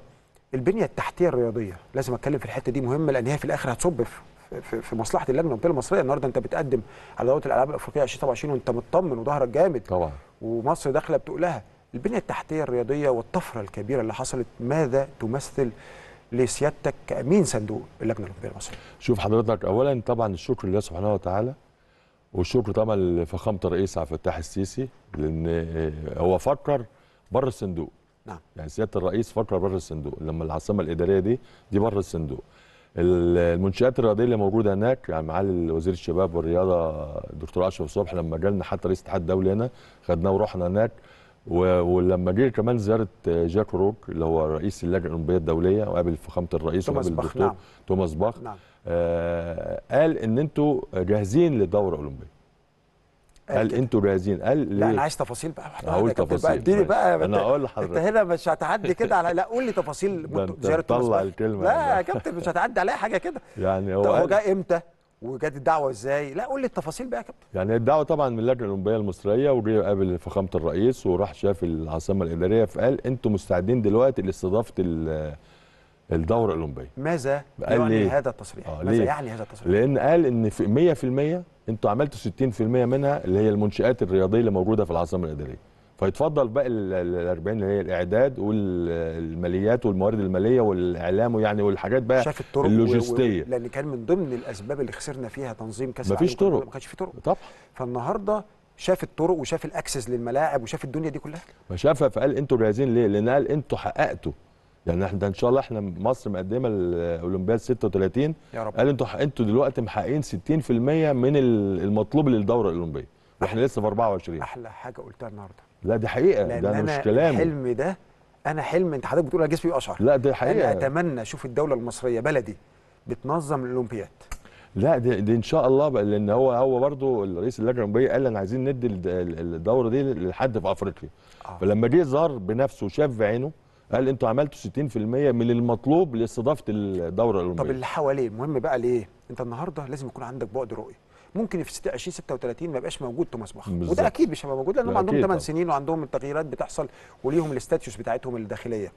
البنيه التحتيه الرياضيه لازم اتكلم في الحته دي مهمه لان هي في الاخر هتصب في في, في مصلحه اللجنه الاولمبيه المصريه النهارده انت بتقدم على دوره الالعاب الافريقيه 2027 وانت مطمن وظهرك جامد طبعا ومصر داخله بتقولها البنيه التحتيه الرياضيه والطفره الكبيره اللي حصلت ماذا تمثل لسيادتك كامين صندوق اللجنه الاولمبيه المصريه؟ شوف حضرتك اولا طبعا الشكر لله سبحانه وتعالى والشكر طبعا لفخامه الرئيس عبد الفتاح السيسي لان هو فكر بره الصندوق نعم يعني سياده الرئيس فكر بره الصندوق لما العاصمه الاداريه دي دي بره الصندوق المنشات الرياضيه اللي موجوده هناك يعني معالي وزير الشباب والرياضه الدكتور اشرف صبحي لما جالنا حتى رئيس الاتحاد الدولي هنا خدناه ورحنا هناك ولما جه كمان زياره جاك روك اللي هو رئيس اللجنه الاولمبيه الدوليه وقابل فخامه الرئيس وقابل الدكتور نعم. توماس باخ نعم. آه قال ان انتوا جاهزين للدوره الاولمبيه قال انتوا جاهزين؟ قال ليه؟ لا انا عايز تفاصيل بقى واحده اقول تفاصيل بقى اديني بقى انا اقول لحضرتك انت هنا مش هتعدي كده على لا قول لي تفاصيل زياره طلع الكلمه لا يا كابتن مش هتعدي عليا حاجه كده يعني هو هو جه امتى؟ وجت الدعوه ازاي؟ لا قول لي التفاصيل بقى يا كابتن يعني الدعوه طبعا من اللجنه الاولمبيه المصريه وجه قابل فخامه الرئيس وراح شاف العاصمه الاداريه فقال انتوا مستعدين دلوقتي لاستضافه الدوره الاولمبيه ماذا يعني هذا التصريح آه ماذا يعني هذا التصريح لان قال ان في 100% انتوا عملتوا 60% منها اللي هي المنشات الرياضيه اللي موجوده في العاصمه الاداريه فيتفضل باقي ال 40 اللي هي الاعداد والماليات والموارد الماليه والاعلام ويعني والحاجات بقى شاف الطرق اللوجستيه و... و... لان كان من ضمن الاسباب اللي خسرنا فيها تنظيم كاس العالم مفيش طرق ما كانش في طرق طبعا فالنهارده شاف الطرق وشاف الاكسس للملاعب وشاف الدنيا دي كلها ما شافها فقال انتوا جاهزين ليه؟ لان قال انتوا حققتوا يعني احنا ان شاء الله احنا مصر مقدمه الاولمبياد 36 يا رب قال انتوا انتوا دلوقتي محققين 60% من المطلوب للدوره الاولمبيه واحنا لسه في 24 احلى حاجه قلتها النهارده لا دي حقيقه لا ده أنا مش كلام الحلم ده انا حلم انت حضرتك بتقول انا جسمي اشعر لا دي حقيقه انا اتمنى اشوف الدوله المصريه بلدي بتنظم الاولمبياد لا دي, دي ان شاء الله بقى لان هو هو برضه الرئيس اللجنه الاولمبيه قال انا عايزين ندي الدوره دي لحد في افريقيا آه. فلما جه زار بنفسه وشاف بعينه قال انتوا عملتوا 60% من المطلوب لاستضافه الدوره الاولمبيه طب اللي حواليه مهم بقى ليه انت النهارده لازم يكون عندك بعد رؤيه ممكن في 20 36 ما يبقاش موجود توماس بخ وده اكيد مش هيبقى موجود لانهم عندهم 8 سنين وعندهم التغييرات بتحصل وليهم الاستاتيوس بتاعتهم الداخليه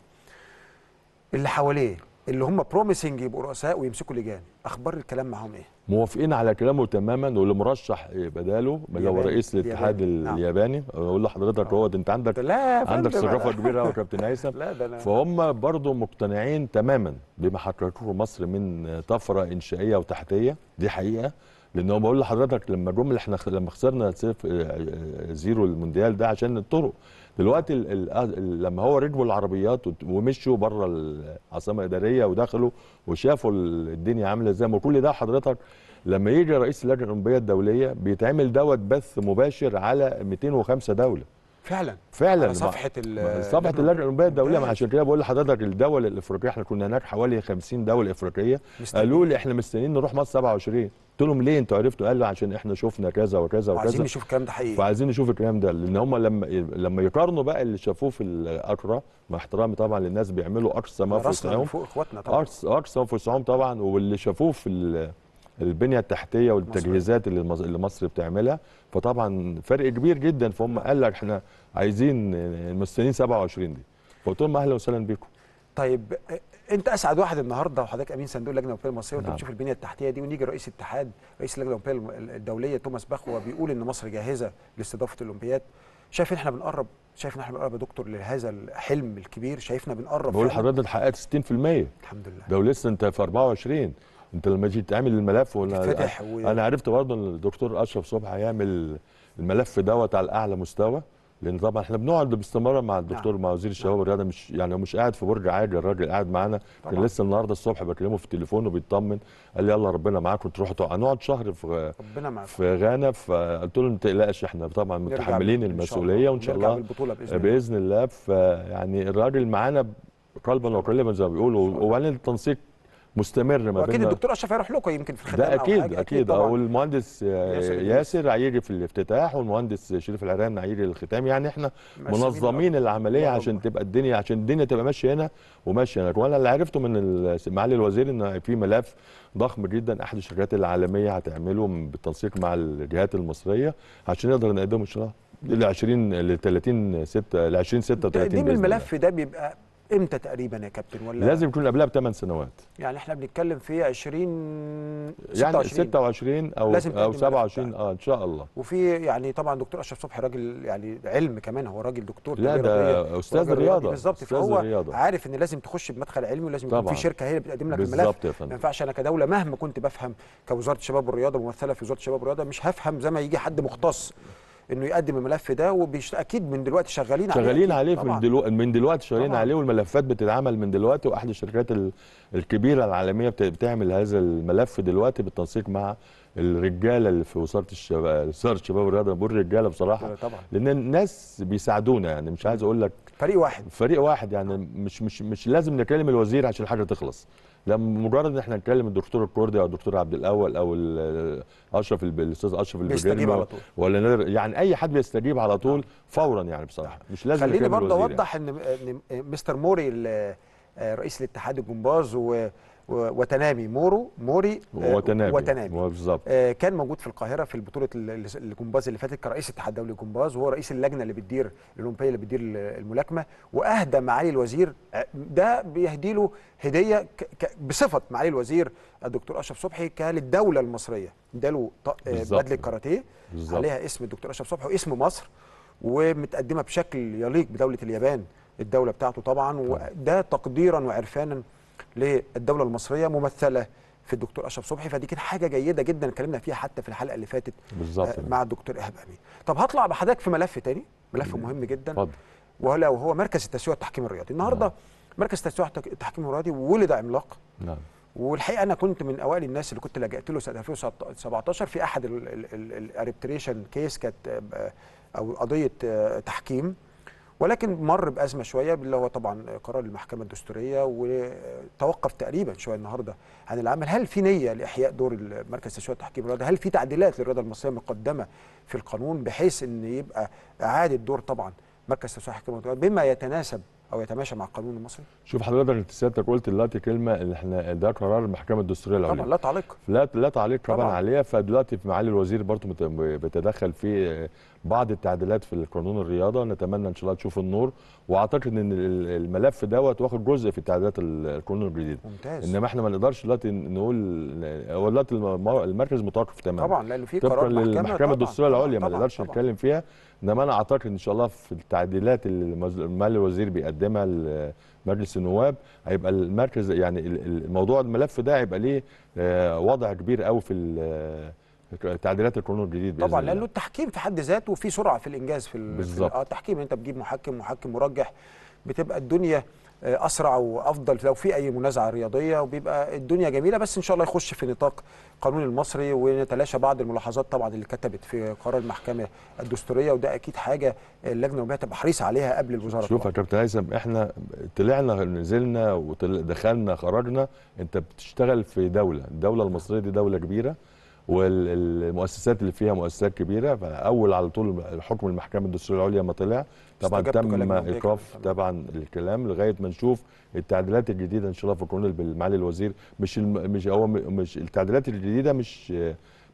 اللي حواليه اللي هم بروميسنج يبقوا رؤساء ويمسكوا لجان اخبار الكلام معاهم ايه موافقين على كلامه تماما واللي مرشح بداله اللي هو رئيس الاتحاد نعم. الياباني اقول لحضرتك آه. هو انت عندك لا عندك ثقافه كبيره يا كابتن هيثم فهم برضو مقتنعين تماما بما حققته مصر من طفره انشائيه وتحتيه دي حقيقه لان هو بقول لحضرتك لما جم احنا لما خسرنا آه، آه، زيرو المونديال ده عشان الطرق دلوقتي الـ الـ آه، لما هو ركبوا العربيات ومشوا بره العاصمه الاداريه ودخلوا وشافوا الدنيا عامله ازاي وكل ده حضرتك لما يجي رئيس اللجنه الاولمبيه الدوليه بيتعمل دوت بث مباشر على 205 دوله فعلا فعلا على صفحه صفحه اللجنه الاولمبيه الدوليه ما عشان كده بقول لحضرتك الدول الافريقيه احنا كنا هناك حوالي 50 دوله افريقيه قالوا لي احنا مستنيين نروح مصر 27 قلت لهم ليه انتوا عرفتوا قال عشان احنا شفنا كذا وكذا وكذا عايزين نشوف الكلام ده حقيقي وعايزين نشوف الكلام ده لان هم لما لما يقارنوا بقى اللي شافوه في الاقرى مع احترامي طبعا للناس بيعملوا اقصى ما في وسعهم فوق اخواتنا طبعا اقصى ما في وسعهم طبعا واللي شافوه في البنيه التحتيه والتجهيزات اللي اللي مصر بتعملها فطبعا فرق كبير جدا فهم نعم. قال لك احنا عايزين المستنين 27 دي فقلت لهم اهلا وسهلا بيكم طيب انت اسعد واحد النهارده وحضرتك امين صندوق اللجنه الاولمبيه المصريه وانت نعم. بتشوف البنيه التحتيه دي ونيجي رئيس اتحاد رئيس اللجنه الاولمبيه الدوليه توماس باخ وهو بيقول ان مصر جاهزه لاستضافه الاولمبياد شايف ان احنا بنقرب شايف ان احنا بنقرب يا دكتور لهذا الحلم الكبير شايفنا بنقرب بقول لحضرتك حققت 60% الحمد لله ده ولسه انت في 24 انت لما تيجي تعمل الملف ولا انا عرفت برضه ان الدكتور اشرف صبحي هيعمل الملف دوت على اعلى مستوى لان طبعا احنا بنقعد باستمرار مع نعم. الدكتور نعم. مع وزير الشباب نعم. والرياضه مش يعني هو مش قاعد في برج عادي الراجل قاعد معانا كان لسه النهارده الصبح بكلمه في التليفون وبيطمن قال لي يلا ربنا معاكم تروحوا هنقعد شهر في ربنا معكم. في غانا فقلت له ما تقلقش احنا طبعا متحملين المسؤوليه وان شاء الله باذن الله, بإذن الله فيعني الراجل معانا قلبا وقلبا زي ما بيقولوا وبعدين التنسيق مستمر ما بين الدكتور اشرف هيروح لكم يمكن في الختام ده اكيد أو اكيد او المهندس ياسر هيجي في الافتتاح والمهندس شريف العرام هيجي للختام يعني احنا منظمين العمليه عشان تبقى الدنيا عشان الدنيا تبقى ماشيه هنا وماشيه هناك وانا اللي عرفته من معالي الوزير ان في ملف ضخم جدا احد الشركات العالميه هتعمله بالتنسيق مع الجهات المصريه عشان نقدر نقدمه ان شاء الله ل 20 ل 30 6 ل 20 36 تقديم الملف ده بيبقى امتى تقريبا يا كابتن ولا لازم يكون قبلها بثمان سنوات يعني احنا بنتكلم في 20 يعني 26 او لازم او 27 اه ان شاء الله وفي يعني طبعا دكتور اشرف صبحي راجل يعني علم كمان هو راجل دكتور لا ده استاذ الرياضه بالظبط فهو الرياضة. عارف ان لازم تخش بمدخل علمي ولازم يكون في شركه هي اللي بتقدم لك الملف ما ينفعش انا كدوله مهما كنت بفهم كوزاره الشباب والرياضه ممثله في وزاره الشباب والرياضه مش هفهم زي ما يجي حد مختص انه يقدم الملف ده اكيد من دلوقتي شغالين, شغالين عليه شغالين عليه من دلوقتي من دلوقتي شغالين طبعاً. عليه والملفات بتتعمل من دلوقتي واحد الشركات الكبيره العالميه بتعمل هذا الملف دلوقتي بالتنسيق مع الرجاله اللي في وزاره الشباب وزاره الشباب والرياضه بقول رجاله بصراحه آه، طبعا. لان الناس بيساعدونا يعني مش عايز اقول لك فريق واحد فريق واحد يعني مش مش مش لازم نكلم الوزير عشان الحاجه تخلص لما مجرد ان احنا نتكلم الدكتور الكردي او الدكتور عبد الاول او اشرف الاستاذ اشرف البرجاني ولا نادر يعني اي حد بيستجيب على طول فورا يعني بصراحه مش لازم خليني برضه يعني. اوضح يعني. ان مستر موري آه، رئيس الاتحاد الجمباز و وتنامي مورو موري آه، وتنامي, وتنامي. بالظبط آه، كان موجود في القاهره في بطوله الجمباز اللي فاتت كرئيس الاتحاد الدولي للجمباز وهو رئيس اللجنه اللي بتدير الاولمبيه اللي بتدير الملاكمه واهدى معالي الوزير آه، ده بيهدي له هديه بصفه معالي الوزير الدكتور اشرف صبحي للدوله المصريه اداله بدله كاراتيه عليها اسم الدكتور اشرف صبحي واسم مصر ومتقدمه بشكل يليق بدوله اليابان الدوله بتاعته طبعا وده تقديرا وعرفانا للدوله المصريه ممثله في الدكتور اشرف صبحي فدي كانت حاجه جيده جدا اتكلمنا فيها حتى في الحلقه اللي فاتت بالزبط. آه، مع الدكتور ايهاب امين طب هطلع بحضرتك في ملف تاني ملف مهم جدا اتفضل وهو مركز التسويق والتحكيم الرياضي النهارده نعم. مركز التسويق والتحكيم الرياضي ولد عملاق نعم والحقيقه انا كنت من اوائل الناس اللي كنت لجأت له سنه 2017 في احد الاربتريشن كيس كانت آه، آه، او قضيه تحكيم ولكن مر بازمه شويه اللي هو طبعا قرار المحكمه الدستوريه وتوقف تقريبا شويه النهارده عن العمل هل في نيه لاحياء دور المركز التشريعي والتحكيم الرياضه هل في تعديلات للرياضه المصريه مقدمه في القانون بحيث ان يبقى اعاده دور طبعا مركز التشريعي والتحكيم الرياضه بما يتناسب او يتماشى مع القانون المصري شوف حضرتك انت سيادتك قلت دلوقتي كلمه اللي احنا ده قرار المحكمه الدستوريه العليا طبعا لا تعليق لا لا تعليق طبعا, طبعًا. عليها فدلوقتي معالي الوزير برضه بيتدخل في بعض التعديلات في القانون الرياضه نتمنى ان شاء الله تشوف النور واعتقد ان الملف دوت واخد جزء في تعديلات القانون الجديد ممتاز انما احنا ما نقدرش دلوقتي نقول هو دلوقتي المركز متوقف تماما طبعا لانه في قرار المحكمه الدستوريه العليا ما نقدرش نتكلم فيها انما انا اعتقد ان شاء الله في التعديلات اللي مال الوزير بيقدمها لمجلس النواب هيبقى المركز يعني الموضوع الملف ده هيبقى ليه آه، وضع كبير قوي في تعديلات القانون الجديد طبعا لانه التحكيم في حد ذاته في سرعه في الانجاز في بالظبط اه التحكيم انت بتجيب محكم محكم مرجح بتبقى الدنيا آه، اسرع وافضل لو في اي منازعه رياضيه وبيبقى الدنيا جميله بس ان شاء الله يخش في نطاق القانون المصري ونتلاشى بعض الملاحظات طبعا اللي كتبت في قرار المحكمه الدستوريه وده اكيد حاجه اللجنه النوبيه تبقى حريصه عليها قبل الوزاره شوف يا كابتن هيثم احنا طلعنا نزلنا ودخلنا خرجنا انت بتشتغل في دوله الدوله المصريه دي دوله كبيره والمؤسسات اللي فيها مؤسسات كبيره فاول على طول حكم المحكمه الدستوريه العليا ما طلع طبعا تم ايقاف طبعا الكلام لغايه ما نشوف التعديلات الجديده ان شاء الله في القانون بالمعالي الوزير مش الم... مش هو مش التعديلات الجديده مش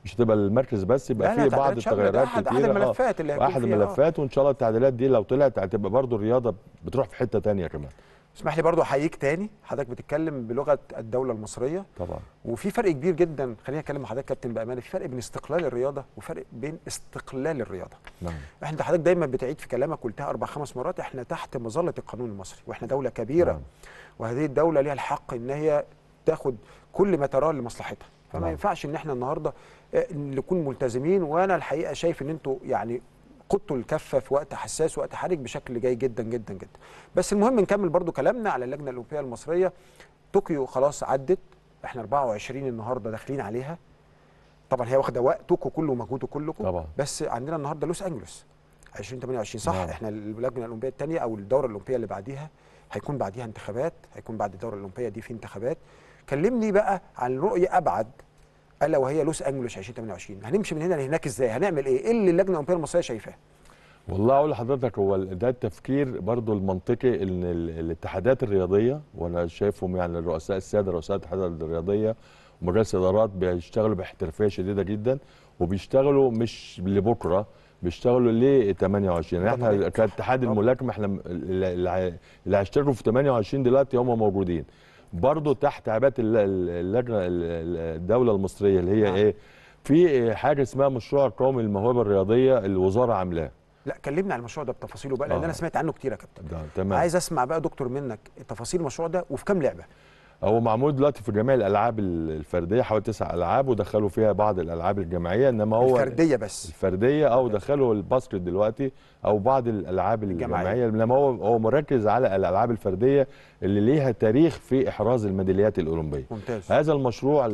مش هتبقى المركز بس يبقى في بعض التغيرات كتير احد آه، الملفات اللي احد الملفات وان شاء الله التعديلات دي لو طلعت هتبقى برضو الرياضه بتروح في حته ثانيه كمان اسمح لي برضو احييك تاني حضرتك بتتكلم بلغه الدوله المصريه طبعا وفي فرق كبير جدا خليني اكلم مع حضرتك كابتن بامانه في فرق بين استقلال الرياضه وفرق بين استقلال الرياضه نعم احنا حضرتك دايما بتعيد في كلامك قلتها اربع خمس مرات احنا تحت مظله القانون المصري واحنا دوله كبيره نعم. وهذه الدوله ليها الحق ان هي تاخد كل ما تراه لمصلحتها فما نعم. ينفعش ان احنا النهارده آه، نكون ملتزمين وانا الحقيقه شايف ان انتوا يعني قوته الكفه في وقت حساس وقت حرج بشكل جاي جدا جدا جدا بس المهم نكمل برضو كلامنا على اللجنه الاولمبيه المصريه طوكيو خلاص عدت احنا 24 النهارده داخلين عليها طبعا هي واخده وقتكم كله ومجهودكم كلكم طبعا. بس عندنا النهارده لوس انجلوس 2028 صح نعم. احنا اللجنه الاولمبيه الثانيه او الدوره الاولمبيه اللي بعديها هيكون بعديها انتخابات هيكون بعد الدوره الاولمبيه دي في انتخابات كلمني بقى عن رؤيه ابعد الا وهي لوس انجلوس 2028 هنمشي من هنا لهناك ازاي هنعمل ايه ايه اللي اللجنه الاولمبيه المصريه شايفاه والله اقول لحضرتك هو ده التفكير برضه المنطقي ان الاتحادات الرياضيه وانا شايفهم يعني الرؤساء الساده رؤساء الاتحادات الرياضيه ومجالس الادارات بيشتغلوا باحترافيه شديده جدا وبيشتغلوا مش لبكره بيشتغلوا ل 28 يعني احنا كاتحاد الملاكمه احنا اللي هيشتركوا في 28 دلوقتي هم موجودين برضه تحت عباءه اللجنه الدوله المصريه اللي هي آه. ايه في حاجه اسمها مشروع قومي للموهبه الرياضيه الوزاره عاملاه لا كلمنا على المشروع ده بتفاصيله بقى لان آه. انا سمعت عنه كتير يا كابتن عايز اسمع بقى دكتور منك تفاصيل المشروع ده وفي كام لعبه هو معمول دلوقتي في جميع الالعاب الفرديه حوالي تسع العاب ودخلوا فيها بعض الالعاب الجماعيه انما هو الفرديه بس الفرديه او دخلوا الباسكت دلوقتي او بعض الالعاب الجماعيه انما هو هو مركز على الالعاب الفرديه اللي ليها تاريخ في احراز الميداليات الاولمبيه ممتاز. هذا المشروع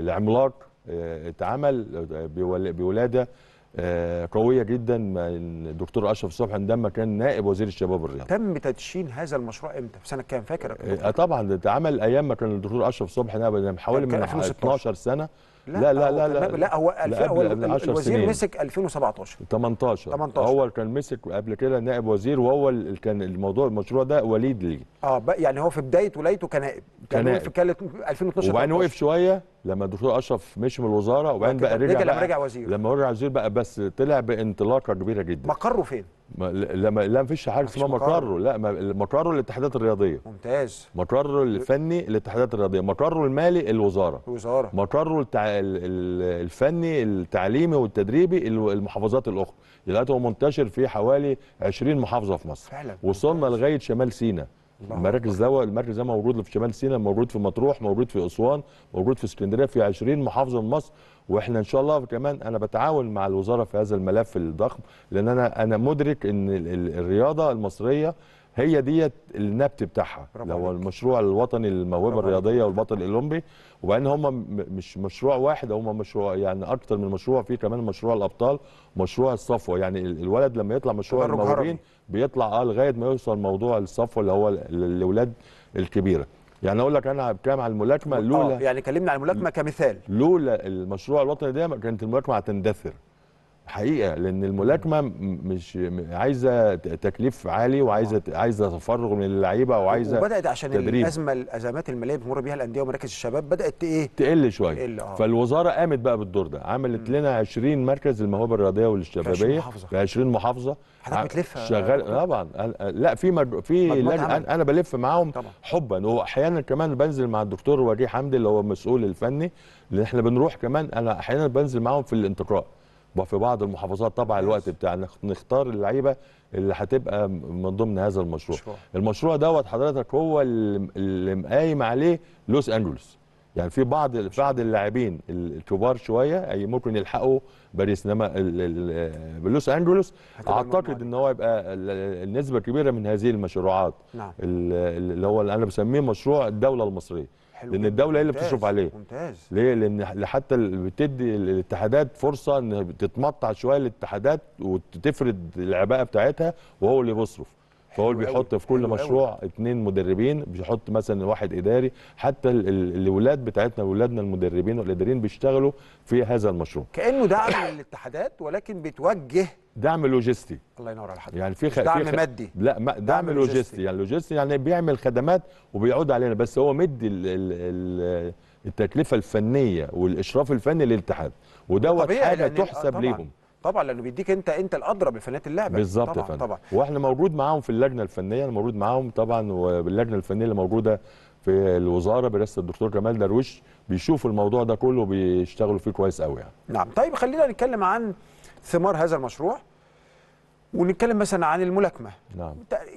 العملاق آه، اتعمل آه، بولاده آه، قويه جدا الدكتور اشرف صبحي عندما كان نائب وزير الشباب والرياضه تم تدشين هذا المشروع امتى في سنه كام فاكر آه طبعا ده اتعمل ايام ما كان الدكتور اشرف صبحي نائب حوالي من 12 سنه لا لا لا لا, لا, لا, لا هو لا قبل الوزير سنين. مسك 2017 18 18 هو كان مسك قبل كده نائب وزير وهو اللي كان الموضوع المشروع ده وليد ليه اه يعني هو في بدايه ولايته كنائب كان نائب كان 2012 وبعدين وقف شويه لما الدكتور اشرف مشي من الوزاره وبعدين بقى رجع, رجع لما رجع وزير لما رجع وزير بقى بس طلع بانطلاقه كبيره جدا مقره فين؟ لما لا فيش حاجه اسمها مقره لا مقره الاتحادات الرياضيه ممتاز مقره الفني الاتحادات الرياضيه مقره المالي الوزاره الوزاره مقره التع... الفني التعليمي والتدريبي المحافظات الاخرى دلوقتي هو منتشر في حوالي 20 محافظه في مصر فعلا وصلنا لغايه شمال سيناء المراكز ده المركز ده موجود في شمال سيناء موجود في مطروح موجود في اسوان موجود في اسكندريه في 20 محافظه من مصر واحنا ان شاء الله كمان انا بتعاون مع الوزاره في هذا الملف الضخم لان انا انا مدرك ان الرياضه المصريه هي ديت النبت بتاعها اللي هو المشروع الوطني الموهبه الرياضيه والبطل الاولمبي وبعدين هم مش مشروع واحد هم مشروع يعني اكتر من مشروع في كمان مشروع الابطال مشروع الصفوه يعني الولد لما يطلع مشروع الموهوبين بيطلع اه لغايه ما يوصل موضوع الصفوه اللي هو الاولاد الكبيره يعني اقول لك انا بتكلم على الملاكمه آه، لولا يعني كلمنا عن الملاكمه كمثال لولا المشروع الوطني ده كانت الملاكمه هتندثر حقيقه لان الملاكمه مش عايزه تكليف عالي وعايزه آه. عايزه تفرغ من اللعيبه وعايزه وبدات عشان تدريب. الازمه الازمات الماليه بتمر بيها الانديه ومراكز الشباب بدات ايه تقل شويه تقل آه. فالوزاره قامت بقى بالدور ده عملت م. لنا 20 مركز الموهبه الرياضيه والشبابيه في 20 محافظه في 20 محافظه حضرتك بتلف شغال آه. طبعا لا في مج... في لج... انا بلف معاهم طبعا. حبا واحيانا كمان بنزل مع الدكتور وجيه حمدي اللي هو المسؤول الفني اللي احنا بنروح كمان انا احيانا بنزل معاهم في الانتقاء وفي بعض المحافظات طبعا الوقت بتاعنا نختار اللعيبه اللي هتبقى من ضمن هذا المشروع مشروع. المشروع دوت حضرتك هو اللي مقايم عليه لوس انجلوس يعني في بعض بعض اللاعبين الكبار شويه اي ممكن يلحقوا باريس انما لوس انجلوس اعتقد ان هو يبقى النسبه كبيره من هذه المشروعات نعم. اللي هو اللي انا بسميه مشروع الدوله المصريه حلو لان الدوله هي اللي بتصرف عليه ممتاز ليه لان حتى بتدي الاتحادات فرصه ان تتمطع شويه الاتحادات وتفرد العباءه بتاعتها وهو اللي بيصرف فهو اللي بيحط في كل مشروع اثنين مدربين بيحط مثلا واحد اداري حتى الاولاد بتاعتنا اولادنا المدربين والاداريين بيشتغلوا في هذا المشروع كانه دعم للاتحادات ولكن بتوجه دعم لوجستي الله ينور على حضرتك يعني في خ... دعم في خ... مادي لا ما... دعم, دعم لوجستي. يعني لوجستي يعني بيعمل خدمات وبيعود علينا بس هو مدي ال... ال... ال... التكلفه الفنيه والاشراف الفني للاتحاد ودوت حاجه تحسب ليهم طبعا لانه بيديك انت انت الاضرب بفنيات اللعبه بالظبط طبعا, طبعا واحنا موجود معاهم في اللجنه الفنيه انا موجود معاهم طبعا واللجنه الفنيه اللي موجوده في الوزاره برئاسه الدكتور جمال درويش بيشوفوا الموضوع ده كله وبيشتغلوا فيه كويس قوي يعني نعم طيب خلينا نتكلم عن ثمار هذا المشروع ونتكلم مثلا عن الملاكمه نعم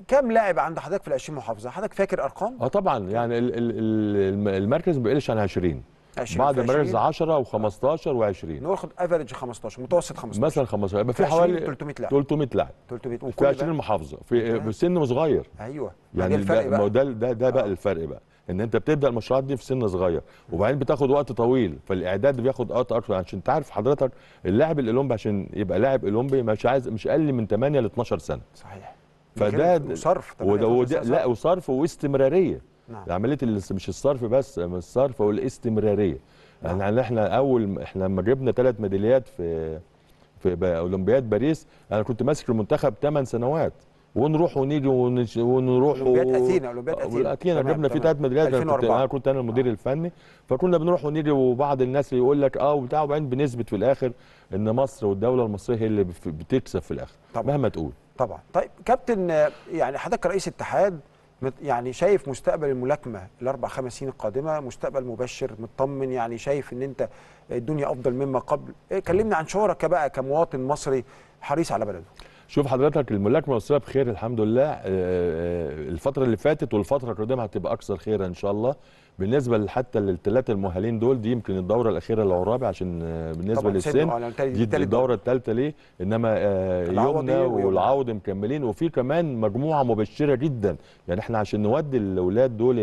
كم لاعب عند حضرتك في ال 20 محافظه حضرتك فاكر ارقام اه طبعا يعني الـ الـ المركز ما بيقلش عن 20 20 بعد المراكز 10 و15 و20 ناخد افريج 15 متوسط 15 مثلا 15 يبقى في حوالي 300 لاعب 300 لاعب 300 وكل في 20 محافظه في, أيوة. سن صغير ايوه يعني ده ده ده بقى آه. الفرق بقى ان انت بتبدا المشروعات دي في سن صغير وبعدين بتاخد وقت طويل فالاعداد بياخد وقت اكتر عشان تعرف حضرتك اللاعب الاولمبي عشان يبقى لاعب اولمبي مش عايز مش اقل من 8 ل 12 سنه صحيح فده وصرف وده وده لا وصرف واستمراريه نعم. عمليه مش الصرف بس الصرف والاستمراريه نعم. يعني احنا اول احنا لما جبنا ثلاث ميداليات في في اولمبياد باريس انا كنت ماسك المنتخب 8 سنوات ونروح ونيجي ونش... ونروح اولمبياد اثينا اولمبياد اثينا جبنا في ثلاث مدريات انا كنت انا المدير آه. الفني فكنا بنروح ونيجي وبعض الناس يقول لك اه وبتاع وبعدين بنثبت في الاخر ان مصر والدوله المصريه هي اللي بتكسب في الاخر طبعا. مهما تقول طبعا طيب كابتن يعني حضرتك رئيس اتحاد يعني شايف مستقبل الملاكمه الاربع خمس سنين القادمه مستقبل مبشر مطمن يعني شايف ان انت الدنيا افضل مما قبل إيه، كلمني عن شعورك بقى كمواطن مصري حريص على بلده شوف حضرتك الملاكمه المصريه بخير الحمد لله آه، آه، الفتره اللي فاتت والفتره القادمه هتبقى اكثر خيرا ان شاء الله بالنسبه حتى للثلاثه المؤهلين دول دي يمكن الدوره الاخيره العرابي عشان آه، بالنسبه للسن دي الدوره الثالثه ليه انما يومنا والعوض مكملين وفي كمان مجموعه مبشره جدا يعني احنا عشان نودي الاولاد دول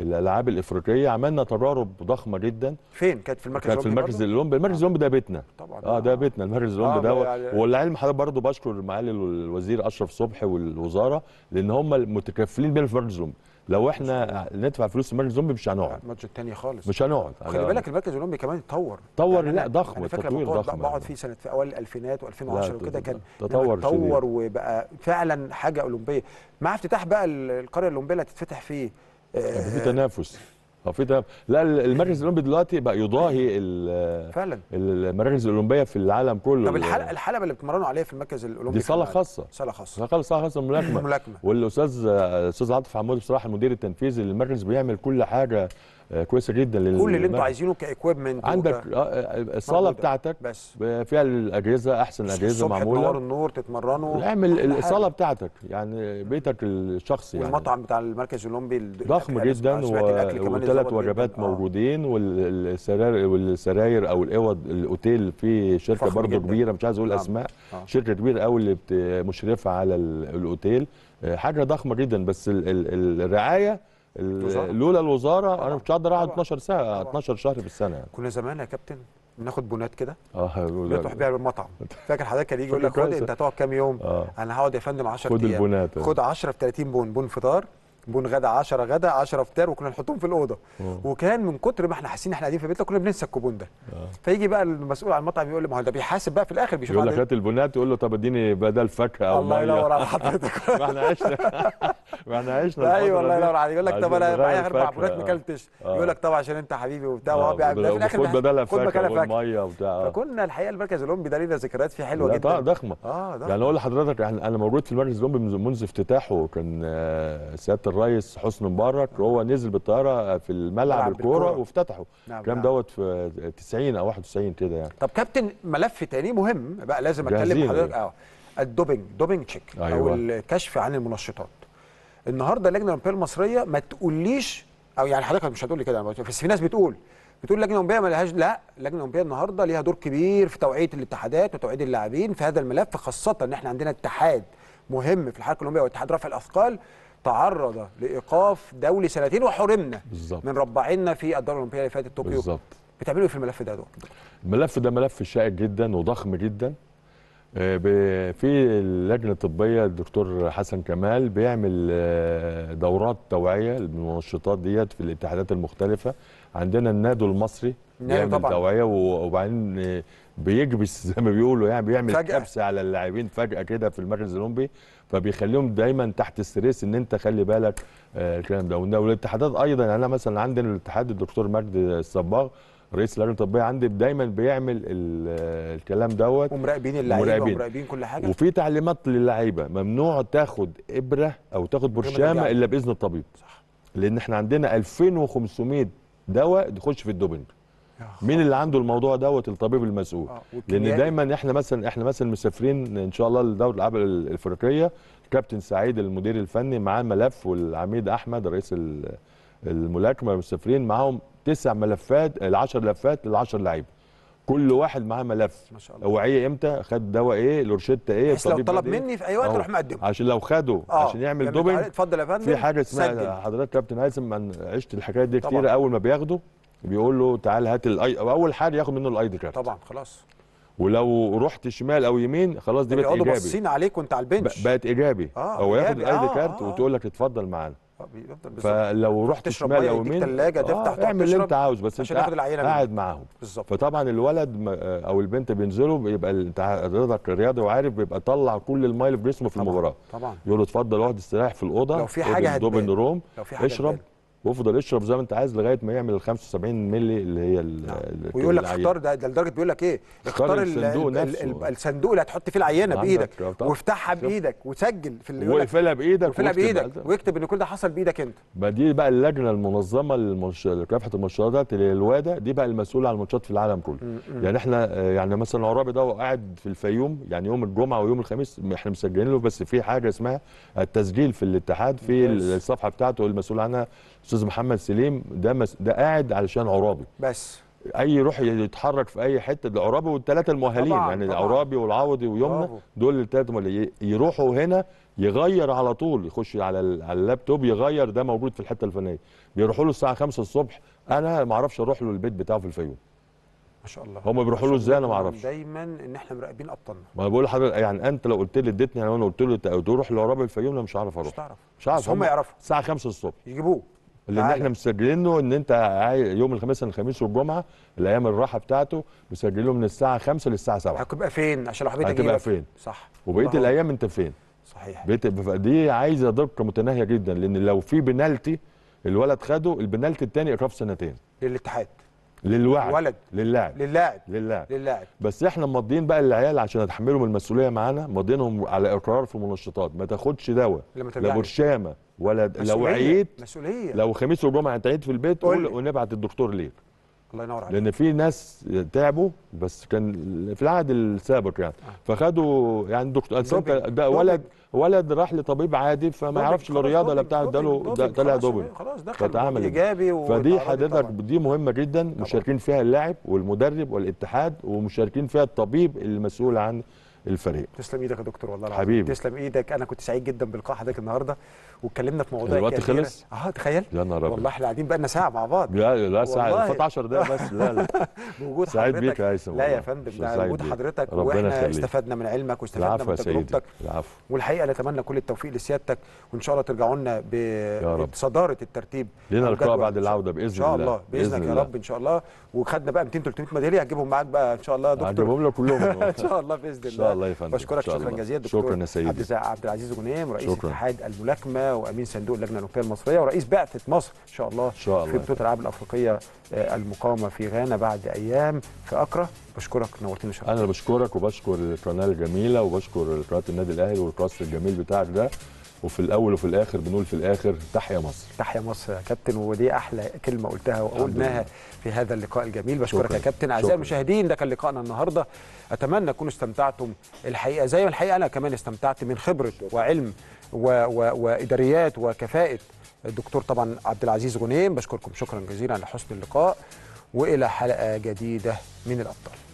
الالعاب الافريقيه عملنا تجارب ضخمه جدا فين كانت في المركز كانت في المركز الاولمبي المركز الاولمبي ده بيتنا آه، طبعا اه ده بيتنا المركز الاولمبي آه، ده يعني والعلم حضرتك برضه بشكر معالي الوزير اشرف صبحي والوزاره لان هم متكفلين بينا في المركز الاولمبي لو احنا ندفع فلوس المركز الاولمبي مش هنقعد الماتش الثاني خالص مش هنقعد خلي بالك المركز الاولمبي كمان اتطور تطور يعني لا ضخم تطوير ضخم بقعد يعني. فيه سنه في اوائل الالفينات و2010 وكده كان تطور تطور وبقى فعلا حاجه اولمبيه مع افتتاح بقى القريه الاولمبيه اللي هتتفتح فيه يعني في آه، تنافس اه في تنافس لا المركز الاولمبي دلوقتي بقى يضاهي فعلا المراكز الاولمبيه في العالم كله طب الحلبه الحلبه اللي بتمرنوا عليها في المركز الاولمبي دي صاله خاصه صاله خاصه صاله خاصه ملاكمه ملاكمه والاستاذ الاستاذ عاطف عمود بصراحه المدير التنفيذي للمركز بيعمل كل حاجه آه، كويسه جدا لل... كل اللي انتوا عايزينه كايكويبمنت عندك آه، آه، الصاله بتاعتك بس فيها الاجهزه احسن اجهزه معموله تنور النور تتمرنوا اعمل الصاله بتاعتك يعني بيتك الشخصي يعني والمطعم بتاع المركز الاولمبي ضخم يعني جدا وثلاث وجبات موجودين والسراير والسراير او الاوض الاوتيل في شركه برضه كبيره مش عايز اقول نعم. اسماء شركه كبيره قوي اللي مشرفه على الاوتيل حاجه ضخمه جدا بس الرعايه لولا الوزاره انا مش هقدر اقعد 12 ساعه 12 شهر في السنه يعني. كنا زمان يا كابتن ناخد بونات كده اه نروح بيها بالمطعم فاكر حضرتك كان يجي يقول لك خد انت هتقعد كام يوم آه. انا هقعد يا فندم 10 ايام خد البونات خد 10 في 30 بون بون فطار بون غدا 10 غدا 10 فطار وكنا نحطهم في الاوضه وكان من كتر ما احنا حاسين احنا قاعدين في بيتنا كنا بننسى الكوبون ده آه. فيجي بقى المسؤول عن المطعم يقول لي ما هو ده بيحاسب بقى في الاخر بيشوف يقول لك هات البونات يقول له طب اديني بدل فاكهه او الله ينور على حضرتك ما احنا عشنا ما احنا عشنا ايوه الله ينور عليك يقول لك طب انا معايا اربع بونات ما كلتش آه. يقول لك طب عشان انت حبيبي وبتاع آه، وهو بيعمل في الاخر خد بدلها فاكهه والميه وبتاع آه. فكنا الحقيقه المركز الاولمبي ده لينا ذكريات فيه حلوه جدا اه ضخمه يعني اقول لحضرتك انا موجود في المركز الاولمبي منذ افتتاحه كان سياده الرئيس حسني مبارك هو نزل بالطياره في الملعب الكوره وافتتحه نعم الكلام نعم. دوت في 90 او 91 كده يعني طب كابتن ملف تاني مهم بقى لازم اتكلم حضرتك أيوه. اه الدوبنج دوبنج تشيك أيوة. او الكشف عن المنشطات النهارده اللجنه الاولمبيه المصريه ما تقوليش او يعني حضرتك مش هتقول لي كده بس في ناس بتقول بتقول اللجنه الاولمبيه ما لهاش لا اللجنه الاولمبيه النهارده ليها دور كبير في توعيه الاتحادات وتوعيه اللاعبين في هذا الملف خاصه ان احنا عندنا اتحاد مهم في الحركه الاولمبيه واتحاد رفع الاثقال تعرض لايقاف دولي سنتين وحرمنا بالزبط. من ربعنا في الدوره الاولمبيه اللي فاتت طوكيو بالظبط بتعملوا ايه في الملف ده دول؟ الملف ده ملف شائك جدا وضخم جدا آه، في اللجنه الطبيه الدكتور حسن كمال بيعمل آه، دورات توعيه للمنشطات ديت في الاتحادات المختلفه عندنا النادي المصري يعمل طبعا. توعيه وبعدين بيجبس زي ما بيقولوا يعني بيعمل كبس على اللاعبين فجاه كده في المركز الاولمبي فبيخليهم دايما تحت ستريس ان انت خلي بالك آه، الكلام ده والاتحادات ايضا يعني، انا مثلا عندنا الاتحاد الدكتور مجد الصباغ رئيس اللجنه الطبيه عندي دايما بيعمل آه، الكلام دوت ومراقبين اللعيبه ومراقبين كل حاجه وفي تعليمات للعيبه ممنوع تاخد ابره او تاخد برشامه الا باذن الطبيب صح لان احنا عندنا 2500 دواء تخش في الدوبنج مين اللي عنده الموضوع دوت الطبيب المسؤول آه، لان دايما احنا مثلا احنا مثلا مسافرين ان شاء الله لدوري الالعاب الافريقيه كابتن سعيد المدير الفني معاه ملف والعميد احمد رئيس الملاكمه مسافرين معاهم تسع ملفات ال10 لفات لل10 لعيبه كل واحد معاه ملف ما شاء الله اوعيه امتى خد دواء ايه الروشته ايه بس لو طلب إيه؟ مني في اي وقت اروح مقدمه عشان لو خده أوه. عشان يعمل دوبنج اتفضل يا فندم في حاجه اسمها حضرتك كابتن هيثم عشت الحكايه دي كتير اول ما بياخده بيقول له تعال هات الاي اول حاجه ياخد منه الاي دي كارت طبعا خلاص ولو رحت شمال او يمين خلاص دي بقت ايجابي بيقعدوا باصين عليك وانت على البنش بقت ايجابي آه هو ياخد الاي دي كارت آه وتقول لك اتفضل معانا آه، فلو رحت شمال او يمين الثلاجه تفتح آه اعمل اللي انت عاوز بس انت قاعد معاهم بالظبط فطبعا الولد آه، او البنت بينزلوا بيبقى انت رياضي وعارف بيبقى طلع كل المايل في جسمه في المباراه طبعا يقول له اتفضل واحد استريح في الاوضه لو في حاجه في روم اشرب ويفضل يشرب زي ما انت عايز لغايه ما يعمل ال 75 مللي اللي هي ال نعم. ويقول لك اختار ده, لدرجه بيقول لك ايه اختار الصندوق نفسه الصندوق اللي هتحط فيه العينه بايدك وافتحها بايدك وسجل في اللي واقفلها بايدك واقفلها بايدك واكتب ان كل ده حصل بايدك انت ما دي بقى اللجنه المنظمه للمنش... لكافه المنشورات الواده دي بقى المسؤوله عن الماتشات في العالم كله يعني احنا يعني مثلا عرابي ده قاعد في الفيوم يعني يوم الجمعه ويوم الخميس احنا مسجلين له بس في حاجه اسمها التسجيل في الاتحاد في الصفحه بتاعته المسؤول عنها استاذ محمد سليم ده مس... ده قاعد علشان عرابي بس اي يروح يتحرك في اي حته ده عرابي والثلاثه المؤهلين يعني عرابي والعوضي ويمنى دول الثلاثه يروحوا هنا يغير على طول يخش على على اللابتوب يغير ده موجود في الحته الفنيه بيروحوا له الساعه 5 الصبح انا ما اعرفش اروح له البيت بتاعه في الفيوم ما شاء الله هم بيروحوا له ازاي انا ما اعرفش دايما ان احنا مراقبين ابطالنا ما بقول لحضرتك يعني انت لو قلت لي اديتني انا قلت له تروح لعرابي الفيوم انا مش هعرف اروح مش هعرف مش هعرف هم يعرفوا الساعه 5 الصبح يجيبوه اللي احنا مسجلينه ان انت يوم الخميس الخميس والجمعه الايام الراحه بتاعته مسجلينه من الساعه 5 للساعه 7 هتبقى فين عشان لو حبيت اجيبك هتبقى فين صح وبقيه الايام انت فين صحيح دي عايزه دقه متناهيه جدا لان لو في بنالتي الولد خده البنالتي الثاني ايقاف سنتين للاتحاد للوعد ولد للاعب للاعب للاعب للاعب بس احنا مضيين بقى العيال عشان اتحملهم المسؤوليه معانا مضينهم على اقرار في منشطات ما تاخدش دواء لا برشامه ولا لو عييت مسؤوليه لو خميس والجمعه انت عييت في البيت قول ونبعت الدكتور ليك الله ينور عليك لان في ناس تعبوا بس كان في العهد السابق يعني آه. فخدوا يعني دكتور ده ولد ولد راح لطبيب عادي فما يعرفش الرياضه اللي لا بتاع اداله طلع دوبل خلاص دخل ايجابي فدي حضرتك دي مهمه جدا مشاركين فيها اللاعب والمدرب والاتحاد ومشاركين فيها الطبيب المسؤول عن الفريق تسلم ايدك يا دكتور والله العظيم حبيبي تسلم ايدك انا كنت سعيد جدا بلقاء حضرتك النهارده واتكلمنا في مواضيع الوقت خلص اه تخيل يا نهار ابيض والله احنا قاعدين بقى لنا ساعه مع بعض لا لا ساعه فات 10 دقايق بس لا لا بوجود سعيد حضرتك بيك يا هيثم لا يا فندم ده وجود حضرتك واحنا استفدنا من علمك واستفدنا من تجربتك العفو والحقيقه نتمنى كل التوفيق لسيادتك وان شاء الله ترجعوا لنا بصداره الترتيب لنا لقاء بعد العوده باذن الله ان شاء الله باذنك يا رب ان شاء الله وخدنا بقى 200 300 ميداليه هتجيبهم معاك بقى ان شاء الله يا دكتور هجيبهم لك كلهم ان شاء الله باذن الله الله يا فندم بشكرك شكرا جزيلا شكرا يا سيدي عبد عبد العزيز غنيم رئيس شكرا. اتحاد الملاكمه وامين صندوق اللجنه الاولمبيه المصريه ورئيس بعثه مصر ان شاء الله, إن شاء الله في بطوله الالعاب الافريقيه آه، المقاومه في غانا بعد ايام في اكرا بشكرك نورتنا شكرا انا بشكرك وبشكر القناه الجميله وبشكر قناه النادي الاهلي والقصر الجميل بتاعك ده وفي الاول وفي الاخر بنقول في الاخر تحيا مصر تحيا مصر يا كابتن ودي احلى كلمه قلتها وقلناها في هذا اللقاء الجميل بشكرك يا كابتن اعزائي المشاهدين ده كان لقائنا النهارده اتمنى تكونوا استمتعتم الحقيقه زي ما الحقيقه انا كمان استمتعت من خبره وعلم و... و... واداريات وكفاءه الدكتور طبعا عبد العزيز غنيم بشكركم شكرا جزيلا لحسن اللقاء والى حلقه جديده من الابطال